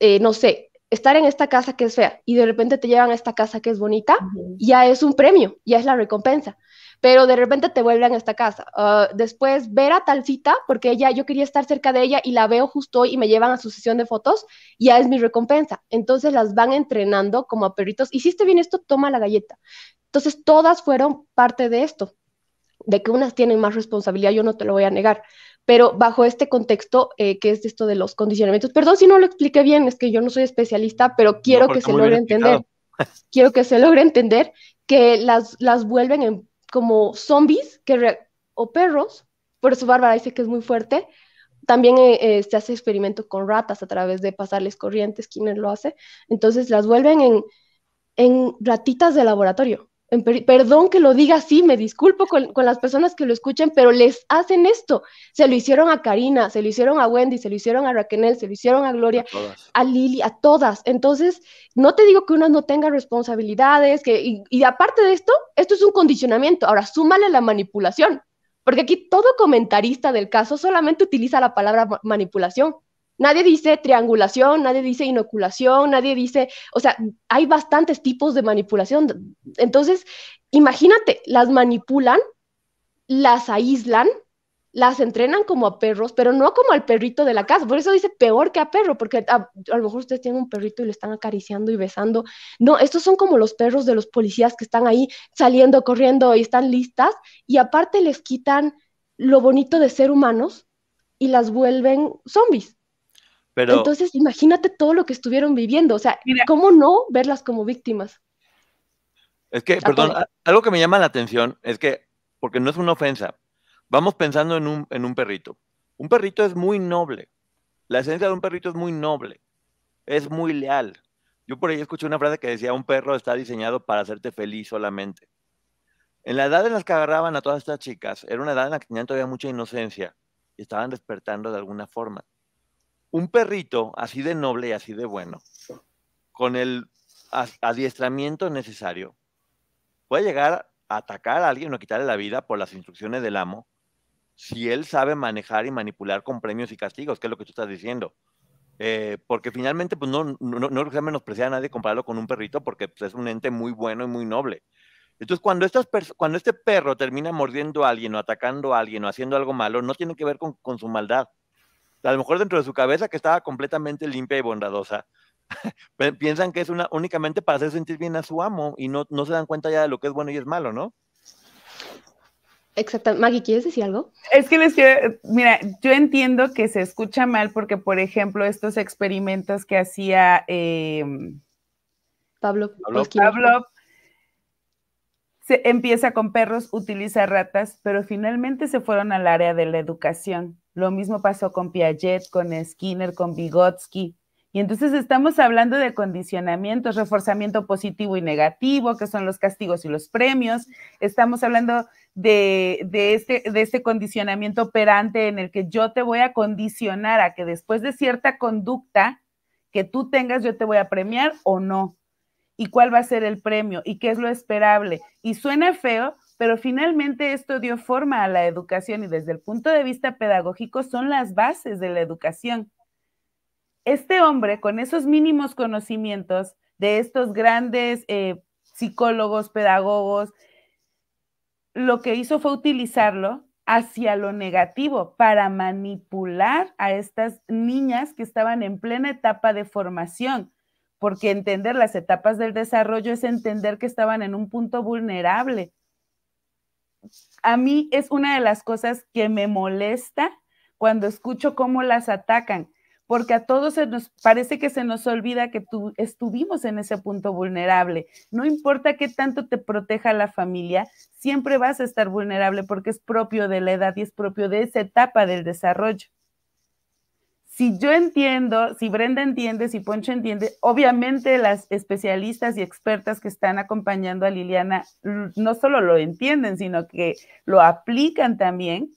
eh, no sé, estar en esta casa que es fea y de repente te llevan a esta casa que es bonita, ya es un premio, ya es la recompensa. Pero de repente te vuelven a esta casa. Ah, después ver a tal porque ella, yo quería estar cerca de ella y la veo justo hoy y me llevan a su sesión de fotos, ya es mi recompensa. Entonces las van entrenando como a perritos. Hiciste bien esto, toma la galleta. Entonces todas fueron parte de esto, de que unas tienen más responsabilidad, yo no te lo voy a negar pero bajo este contexto eh, que es esto de los condicionamientos. Perdón si no lo expliqué bien, es que yo no soy especialista, pero quiero que se logre entender, *laughs* quiero que se logre entender que las, las vuelven en, como zombies que o perros, por eso Bárbara dice que es muy fuerte. También eh, eh, se hace experimento con ratas a través de pasarles corrientes, quienes lo hace. Entonces las vuelven en ratitas de laboratorio perdón que lo diga así, me disculpo con, las personas que lo escuchen, pero les hacen esto. Se lo hicieron a Karina, se lo hicieron a Wendy, se lo hicieron a Raquel, se lo hicieron a Gloria, a, Lili, a todas. Entonces, no te digo que unas no tengan responsabilidades, que, y aparte de esto, esto es un condicionamiento. Ahora, súmale la manipulación, porque aquí todo comentarista del caso solamente utiliza la palabra manipulación. Nadie dice triangulación, nadie dice inoculación, nadie dice, o sea, hay bastantes tipos de manipulación. Entonces, imagínate, las manipulan, las aíslan, las entrenan como a perros, pero no como al perrito de la casa. Por eso dice peor que a perro, porque a, lo mejor ustedes tienen un perrito y lo están acariciando y besando. No, estos son como los perros de los policías que están ahí saliendo, corriendo y están listas. Y aparte les quitan lo bonito de ser humanos y las vuelven zombies. Entonces, imagínate todo lo que estuvieron viviendo. O sea, ¿cómo no verlas como víctimas? Es que, perdón, algo que me llama la atención es que, porque no es una ofensa, vamos pensando en un, perrito. Un perrito es muy noble. La esencia de un perrito es muy noble. Es muy leal. Yo por ahí escuché una frase que decía, un perro está diseñado para hacerte feliz solamente. En la edad en la que agarraban a todas estas chicas, era una edad en la que tenían todavía mucha inocencia y estaban despertando de alguna forma un perrito así de noble y así de bueno, con el adiestramiento necesario, puede llegar a atacar a alguien o quitarle la vida por las instrucciones del amo si él sabe manejar y manipular con premios y castigos, que es lo que tú estás diciendo. Eh, porque finalmente pues no, no, no se menosprecia a nadie compararlo con un perrito porque pues, es un ente muy bueno y muy noble. Entonces, cuando, cuando este perro termina mordiendo a alguien o atacando a alguien o haciendo algo malo, no tiene que ver con su maldad, a lo mejor dentro de su cabeza que estaba completamente limpia y bondadosa. *laughs* Piensan que es una, únicamente para hacer sentir bien a su amo y no, no se dan cuenta ya de lo que es bueno y es malo, ¿no? Exactamente. Maggie, ¿quieres decir algo? Es que les quiero, mira, yo entiendo que se escucha mal porque, por ejemplo, estos experimentos que hacía em, Pablo se empieza con perros, utiliza ratas, pero finalmente se fueron al área de la educación. Lo mismo pasó con Piaget, con Skinner, con Vygotsky. Y entonces estamos hablando de condicionamientos, reforzamiento positivo y negativo, que son los castigos y los premios. Estamos hablando de, este, de este condicionamiento operante en el que yo te voy a condicionar a que después de cierta conducta que tú tengas, yo te voy a premiar o no y cuál va a ser el premio y qué es lo esperable. Y suena feo, pero finalmente esto dio forma a la educación y desde el punto de vista pedagógico son las bases de la educación. Este hombre, con esos mínimos conocimientos de estos grandes eh, psicólogos, pedagogos, lo que hizo fue utilizarlo hacia lo negativo para manipular a estas niñas que estaban en plena etapa de formación porque entender las etapas del desarrollo es entender que estaban en un punto vulnerable. A mí es una de las cosas que me molesta cuando escucho cómo las atacan, porque a todos se nos parece que se nos olvida que tú estuvimos en ese punto vulnerable. No importa qué tanto te proteja la familia, siempre vas a estar vulnerable porque es propio de la edad y es propio de esa etapa del desarrollo si yo entiendo, si Brenda entiende, si Poncho entiende, obviamente las especialistas y expertas que están acompañando a Liliana no solo lo entienden, sino que lo aplican también.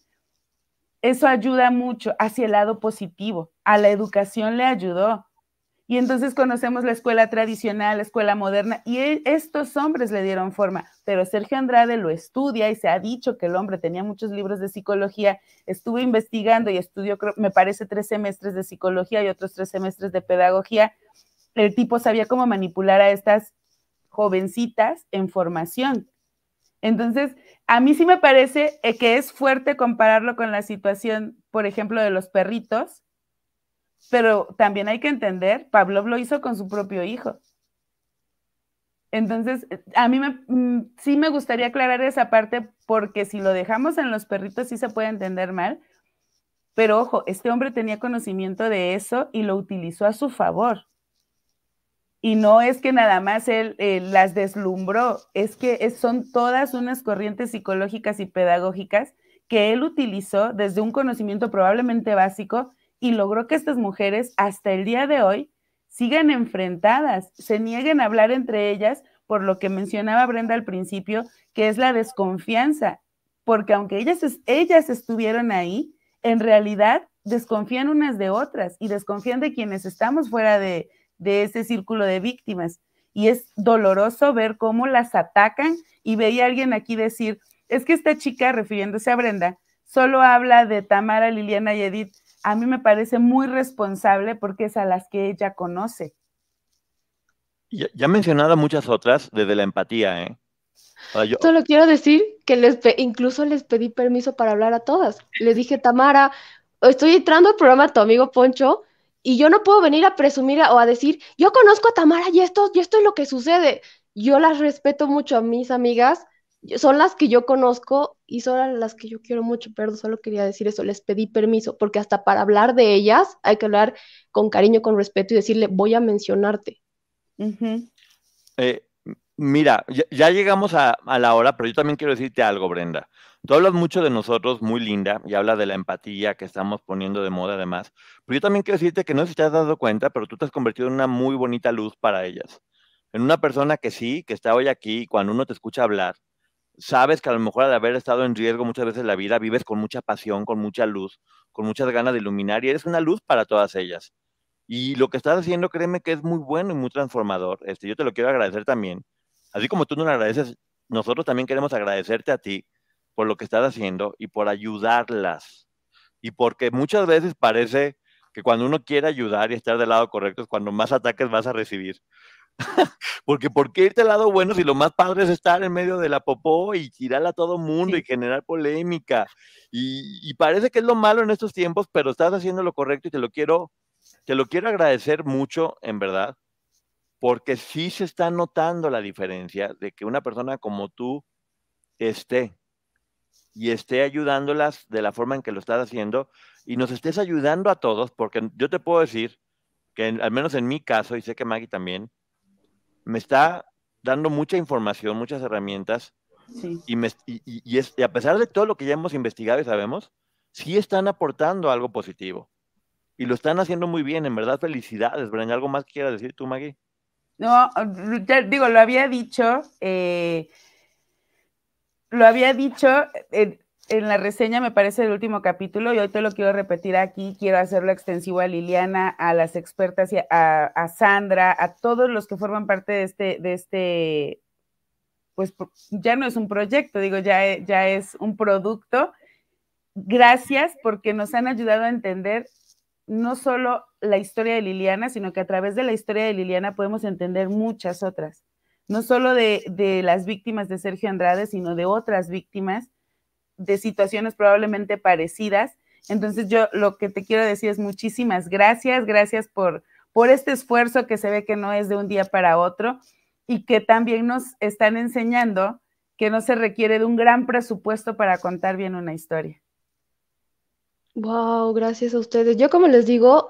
Eso ayuda mucho hacia el lado positivo. A la educación le ayudó, y entonces conocemos la escuela tradicional, la escuela moderna, y e, estos hombres le dieron forma, pero Sergio Andrade lo estudia y se ha dicho que el hombre tenía muchos libros de psicología, estuvo investigando y estudió, me parece, tres semestres de psicología y otros tres semestres de pedagogía. El tipo sabía cómo manipular a estas jovencitas en formación. Entonces, a mí sí me parece eh, que es fuerte compararlo con la situación, por ejemplo, de los perritos, pero también hay que entender, Pavlov lo hizo con su propio hijo. Entonces, a mí mm, sí me gustaría aclarar esa parte porque si lo dejamos en los perritos sí se puede entender mal, pero ojo, este hombre tenía conocimiento de eso y lo utilizó a su favor. Y no es que nada más él eh, las deslumbró, es que son todas unas corrientes psicológicas y pedagógicas que él utilizó desde un conocimiento probablemente básico y logró que estas mujeres hasta el día de hoy sigan enfrentadas, se nieguen a hablar entre ellas por lo que mencionaba Brenda al principio, que es la desconfianza, porque aunque ellas, ellas estuvieron ahí, en realidad desconfían unas de otras y desconfían de quienes estamos fuera de, de ese círculo de víctimas. Y es doloroso ver cómo las atacan y veía alguien aquí decir, es que esta chica, refiriéndose a Brenda, solo habla de Tamara, Liliana y Edith a mí me parece muy responsable porque es a las que ella conoce. Ya, ya mencionada muchas otras desde la empatía, ¿eh? Solo quiero decir que les incluso les pedí permiso para hablar a todas. Les dije, Tamara, estoy entrando al programa tu amigo Poncho y yo no puedo venir a presumir o a decir, yo conozco a Tamara y esto, y esto es lo que sucede. Yo las respeto mucho a mis amigas, son las que yo conozco y son las que yo quiero mucho, pero solo quería decir eso, les pedí permiso, porque hasta para hablar de ellas hay que hablar con cariño, con respeto y decirle, voy a mencionarte. Eh, mira, ya, llegamos a, la hora, pero yo también quiero decirte algo, Brenda. Tú hablas mucho de nosotros, muy linda, y hablas de la empatía que estamos poniendo de moda además, pero yo también quiero decirte que no sé si te has dado cuenta, pero tú te has convertido en una muy bonita luz para ellas. En una persona que sí, que está hoy aquí, cuando uno te escucha hablar, sabes que a lo mejor al haber estado en riesgo muchas veces la vida, vives con mucha pasión, con mucha luz, con muchas ganas de iluminar y eres una luz para todas ellas. Y lo que estás haciendo, créeme que es muy bueno y muy transformador. Este, yo te lo quiero agradecer también. Así como tú no lo agradeces, nosotros también queremos agradecerte a ti por lo que estás haciendo y por ayudarlas. Y porque muchas veces parece que cuando uno quiere ayudar y estar del lado correcto es cuando más ataques vas a recibir. *laughs* Porque ¿por qué irte al lado bueno si lo más padre es estar en medio de la popó y tirar a todo mundo y generar polémica? Y, parece que es lo malo en estos tiempos, pero estás haciendo lo correcto y te lo quiero, te lo quiero agradecer mucho, en verdad, porque sí se está notando la diferencia de que una persona como tú esté y esté ayudándolas de la forma en que lo estás haciendo y nos estés ayudando a todos, porque yo te puedo decir que al menos en mi caso, y sé que Maggie también, me está dando mucha información, muchas herramientas, y, a pesar de todo lo que ya hemos investigado y sabemos, sí están aportando algo positivo. Y lo están haciendo muy bien, en verdad, felicidades, Bren. ¿Algo más que quieras decir tú, Maggie? No, digo, lo había dicho, eh, lo había dicho, eh, en la reseña, me parece, el último capítulo, y hoy te lo quiero repetir aquí, quiero hacerlo extensivo a Liliana, a las expertas, a, Sandra, a todos los que forman parte de este, de este, pues ya no es un proyecto, digo, ya, ya es un producto. Gracias porque nos han ayudado a entender no solo la historia de Liliana, sino que a través de la historia de Liliana podemos entender muchas otras, no solo de, de las víctimas de Sergio Andrade, sino de otras víctimas de situaciones probablemente parecidas. Entonces yo lo que te quiero decir es muchísimas gracias, gracias por, por este esfuerzo que se ve que no es de un día para otro y que también nos están enseñando que no se requiere de un gran presupuesto para contar bien una historia. Wow, gracias a ustedes. Yo como les digo,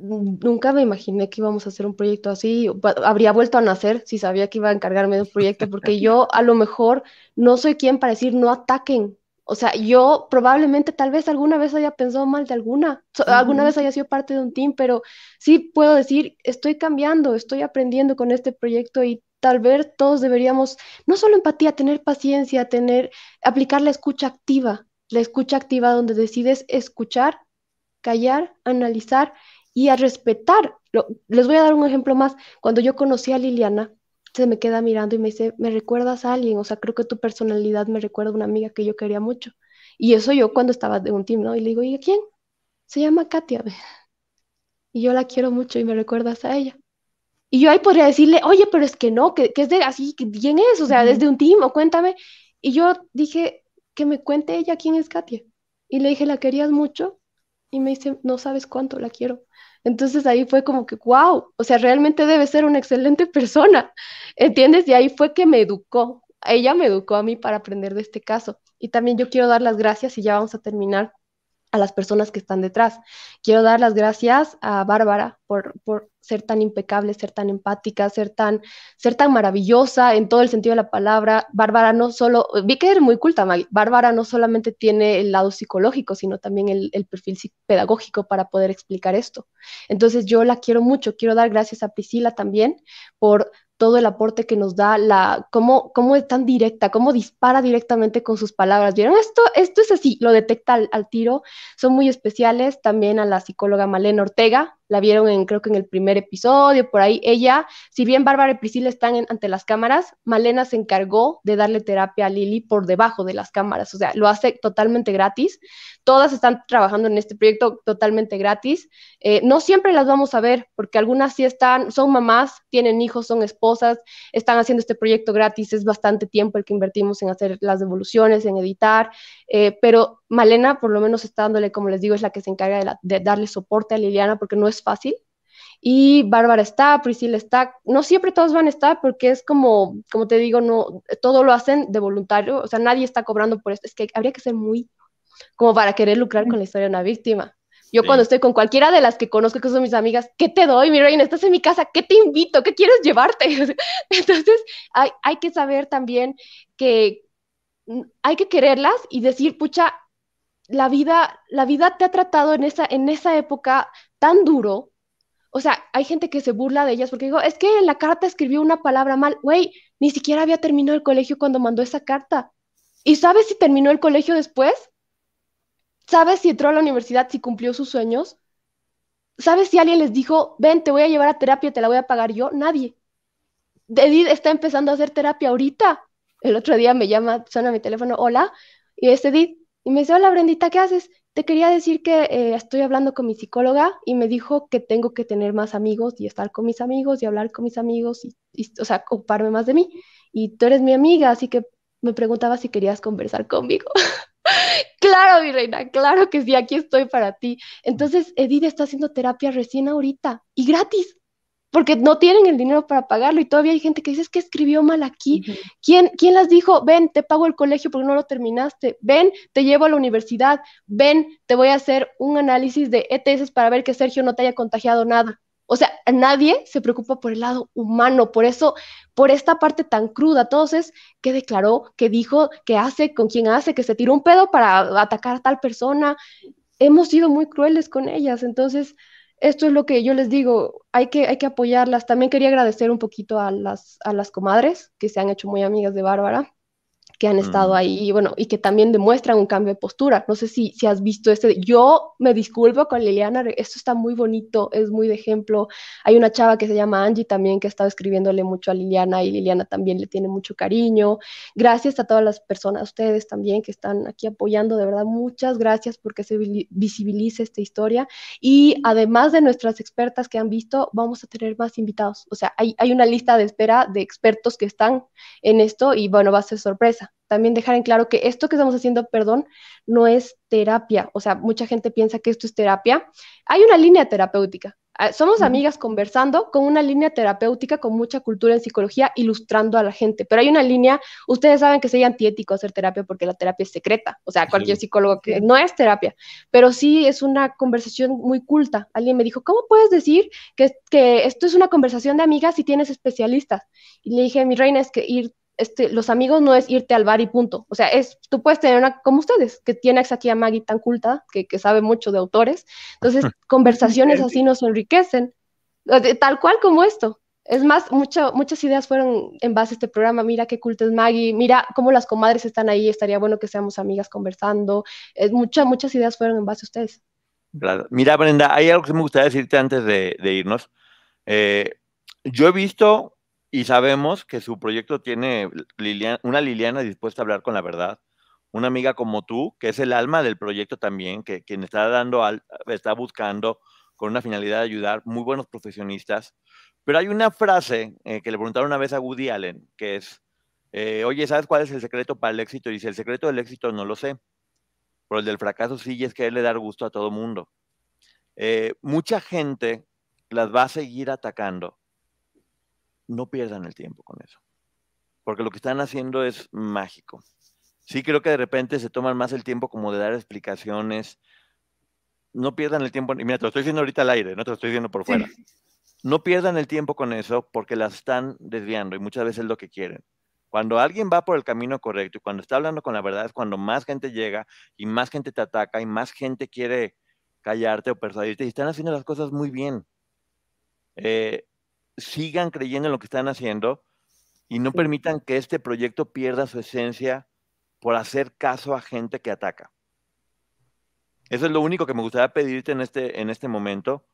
nunca me imaginé que íbamos a hacer un proyecto así. Habría vuelto a nacer si sabía que iba a encargarme de un proyecto, porque *laughs* yo a lo mejor no soy quien para decir no ataquen, o sea, yo probablemente tal vez alguna vez haya pensado mal de alguna, alguna vez haya sido parte de un team, pero sí puedo decir, estoy cambiando, estoy aprendiendo con este proyecto y tal vez todos deberíamos, no solo empatía, tener paciencia, tener, aplicar la escucha activa, la escucha activa donde decides escuchar, callar, analizar y respetar. les voy a dar un ejemplo más. Cuando yo conocí a Liliana, se me queda mirando y me dice, me recuerdas a alguien, o sea, creo que tu personalidad me recuerda a una amiga que yo quería mucho. Y eso yo cuando estaba de un team, ¿no? Y le digo, ¿y a quién? Se llama Katia. Y yo la quiero mucho y me recuerdas a ella. Y yo ahí podría decirle, oye, pero es que no, que, es de así, ¿quién es? O sea, desde un team, o cuéntame. Y yo dije, que me cuente ella quién es Katia. Y le dije, ¿la querías mucho? Y me dice, no sabes cuánto la quiero. Entonces ahí fue como que, wow, o sea, realmente debe ser una excelente persona, ¿entiendes? Y ahí fue que me educó, ella me educó a mí para aprender de este caso. Y también yo quiero dar las gracias y ya vamos a terminar a las personas que están detrás. Quiero dar las gracias a Bárbara por, ser tan impecable, ser tan empática, ser tan, ser tan maravillosa en todo el sentido de la palabra. Bárbara no solo, vi que eres muy culta, Bárbara no solamente tiene el lado psicológico, sino también el, el perfil pedagógico para poder explicar esto. Entonces yo la quiero mucho, quiero dar gracias a Priscila también por todo el aporte que nos da, la, cómo, cómo es tan directa, cómo dispara directamente con sus palabras. ¿Vieron? Esto, esto es así, lo detecta al, al tiro. Son muy especiales. También a la psicóloga Malena Ortega, la vieron en, creo que en el primer episodio, por ahí ella, si bien Bárbara y Priscila están ante las cámaras, Malena se encargó de darle terapia a Lili por debajo de las cámaras, o sea, lo hace totalmente gratis. Todas están trabajando en este proyecto totalmente gratis. Eh, no siempre las vamos a ver, porque algunas sí están, son mamás, tienen hijos, son esposas, están haciendo este proyecto gratis, es bastante tiempo el que invertimos en hacer las devoluciones, en editar, eh, pero Malena por lo menos está dándole, como les digo, es la que se encarga de, darle soporte a Liliana porque no es fácil. Y Bárbara está, Priscila está, no siempre todos van a estar porque es como, como te digo, no, todo lo hacen de voluntario, o sea, nadie está cobrando por esto, es que habría que ser muy como para querer lucrar con la historia de una víctima. Yo cuando estoy con cualquiera de las que conozco, que son mis amigas, ¿qué te doy, mi reina? Estás en mi casa, ¿qué te invito? ¿Qué quieres llevarte? *laughs* Entonces, hay que saber también que hay que quererlas y decir, pucha, la vida, la vida te ha tratado en esa, en esa época tan duro. O sea, hay gente que se burla de ellas porque digo, es que en la carta escribió una palabra mal. Güey, ni siquiera había terminado el colegio cuando mandó esa carta. ¿Y sabes si terminó el colegio después? ¿Sabes si entró a la universidad, si cumplió sus sueños? ¿Sabes si alguien les dijo, ven, te voy a llevar a terapia, te la voy a pagar yo? Nadie. Edith está empezando a hacer terapia ahorita. El otro día me llama, suena mi teléfono, hola, y es Edith, y me dice, hola Brendita, ¿qué haces? Te quería decir que eh, estoy hablando con mi psicóloga y me dijo que tengo que tener más amigos y estar con mis amigos y hablar con mis amigos y, y o sea, ocuparme más de mí. Y tú eres mi amiga, así que me preguntaba si querías conversar conmigo. *laughs* claro, mi reina, claro que sí, aquí estoy para ti. Entonces, Edith está haciendo terapia recién ahorita y gratis porque no tienen el dinero para pagarlo y todavía hay gente que dice, es que escribió mal aquí. ¿Quién, las dijo? Ven, te pago el colegio porque no lo terminaste. Ven, te llevo a la universidad. Ven, te voy a hacer un análisis de ETS para ver que Sergio no te haya contagiado nada. O sea, nadie se preocupa por el lado humano, por eso, por esta parte tan cruda. Entonces, que declaró? que dijo? que hace? ¿Con quién hace? ¿Que se tiró un pedo para atacar a tal persona? Hemos sido muy crueles con ellas. Entonces, esto es lo que yo les digo, hay que, hay que apoyarlas. También quería agradecer un poquito a las, a las comadres que se han hecho muy amigas de Bárbara que han estado ahí y bueno, y que también demuestran un cambio de postura. No sé si, si has visto este, yo me disculpo con Liliana, esto está muy bonito, es muy de ejemplo. Hay una chava que se llama Angie también que ha estado escribiéndole mucho a Liliana y Liliana también le tiene mucho cariño. Gracias a todas las personas, ustedes también que están aquí apoyando, de verdad, muchas gracias porque se visibilice esta historia y además de nuestras expertas que han visto, vamos a tener más invitados. O sea, hay una lista de espera de expertos que están en esto y bueno, va a ser sorpresa. También dejar en claro que esto que estamos haciendo, perdón, no es terapia. O sea, mucha gente piensa que esto es terapia. Hay una línea terapéutica. Ah, somos amigas conversando con una línea terapéutica con mucha cultura en psicología, ilustrando a la gente. Pero hay una línea, ustedes saben que sería antiético hacer terapia porque la terapia es secreta. O sea, cualquier psicólogo que no es terapia, pero sí es una conversación muy culta. Alguien me dijo, ¿cómo puedes decir que, que esto es una conversación de amigas si tienes especialistas? Y le dije, mi reina, es que ir este, los amigos no es irte al bar y punto. O sea, es, tú puedes tener una, como ustedes, que tiene aquí a Maggie tan culta, que, sabe mucho de autores. Entonces, *laughs* conversaciones así nos enriquecen, tal cual como esto. Es más, muchas ideas fueron en base a este programa. Mira qué culta es Maggie, mira cómo las comadres están ahí, estaría bueno que seamos amigas conversando. muchas, muchas ideas fueron en base a ustedes. Mira, Brenda, hay algo que me gustaría decirte antes de, irnos. Eh, yo he visto y sabemos que su proyecto tiene una Liliana dispuesta a hablar con la verdad, una amiga como tú, que es el alma del proyecto también, que quien está dando, está buscando con una finalidad de ayudar, muy buenos profesionistas. Pero hay una frase eh, que le preguntaron una vez a Woody Allen, que es, eh, oye, ¿sabes cuál es el secreto para el éxito? Y dice, el secreto del éxito no lo sé, pero el del fracaso sí y es le dar gusto a todo mundo. Eh, mucha gente las va a seguir atacando no pierdan el tiempo con eso, porque lo que están haciendo es mágico. Sí creo que de repente se toman más el tiempo como de dar explicaciones. No pierdan el tiempo. Y mira, te lo estoy diciendo ahorita al aire, no te lo estoy diciendo por fuera. No pierdan el tiempo con eso porque las están desviando y muchas veces es lo que quieren. Cuando alguien va por el camino correcto y cuando está hablando con la verdad es cuando más gente llega y más gente te ataca y más gente quiere callarte o persuadirte y están haciendo las cosas muy bien. Eh, sigan creyendo en lo que están haciendo y no permitan que este proyecto pierda su esencia por hacer caso a gente que ataca. Eso es lo único que me gustaría pedirte en este, en este momento,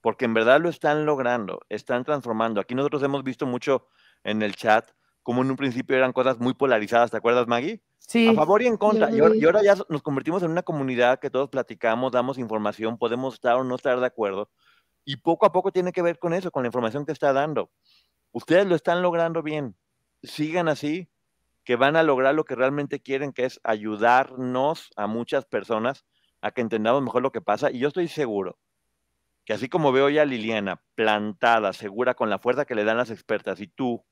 porque en verdad lo están logrando, están transformando. Aquí nosotros hemos visto mucho en el chat como en un principio eran cosas muy polarizadas, ¿te acuerdas, Maggie? Sí. A favor y en contra. Y y ahora, ya nos convertimos en una comunidad que todos platicamos, damos información, podemos estar o no estar de acuerdo, y poco a poco tiene que ver con eso, con la información que está dando. Ustedes lo están logrando bien. Sigan así, que van a lograr lo que realmente quieren, que es ayudarnos a muchas personas a que entendamos mejor lo que pasa. Y yo estoy seguro que así como veo ya a Liliana plantada, segura, con la fuerza que le dan las expertas, y tú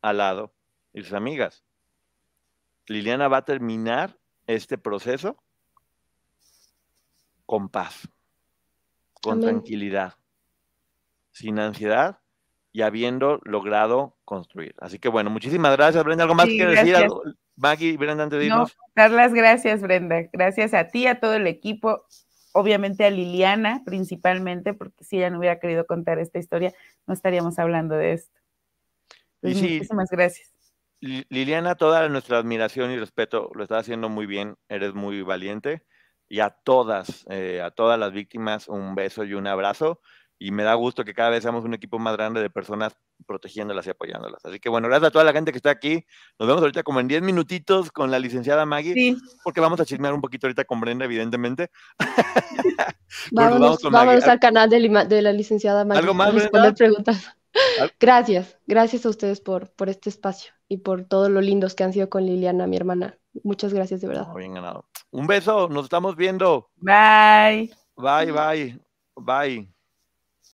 al lado, y sus amigas, Liliana va a terminar este proceso con paz, con tranquilidad, sin ansiedad y habiendo logrado construir. Así que bueno, muchísimas gracias, Brenda. ¿Algo más que decir? Maggie, Brenda, antes de irnos. las gracias, Brenda. Gracias a ti, a todo el equipo, obviamente a Liliana principalmente, porque si ella no hubiera querido contar esta historia, no estaríamos hablando de esto. muchísimas gracias. Liliana, toda nuestra admiración y respeto, lo estás haciendo muy bien, eres muy valiente. Y a todas, eh, a todas las víctimas, un beso y un abrazo y me da gusto que cada vez seamos un equipo más grande de personas protegiéndolas y apoyándolas. Así que bueno, gracias a toda la gente que está aquí. Nos vemos ahorita como en 10 minutitos con la licenciada Maggie, porque vamos a chismear un poquito ahorita con Brenda, evidentemente. *laughs* Vamos al canal de, la, licenciada Maggie. ¿Algo más, preguntas. Gracias, gracias a ustedes por, por este espacio y por todos lo lindos que han sido con Liliana, mi hermana. Muchas gracias, de verdad. Bien ganado. Un beso, nos estamos viendo. Bye. Bye, bye. Bye.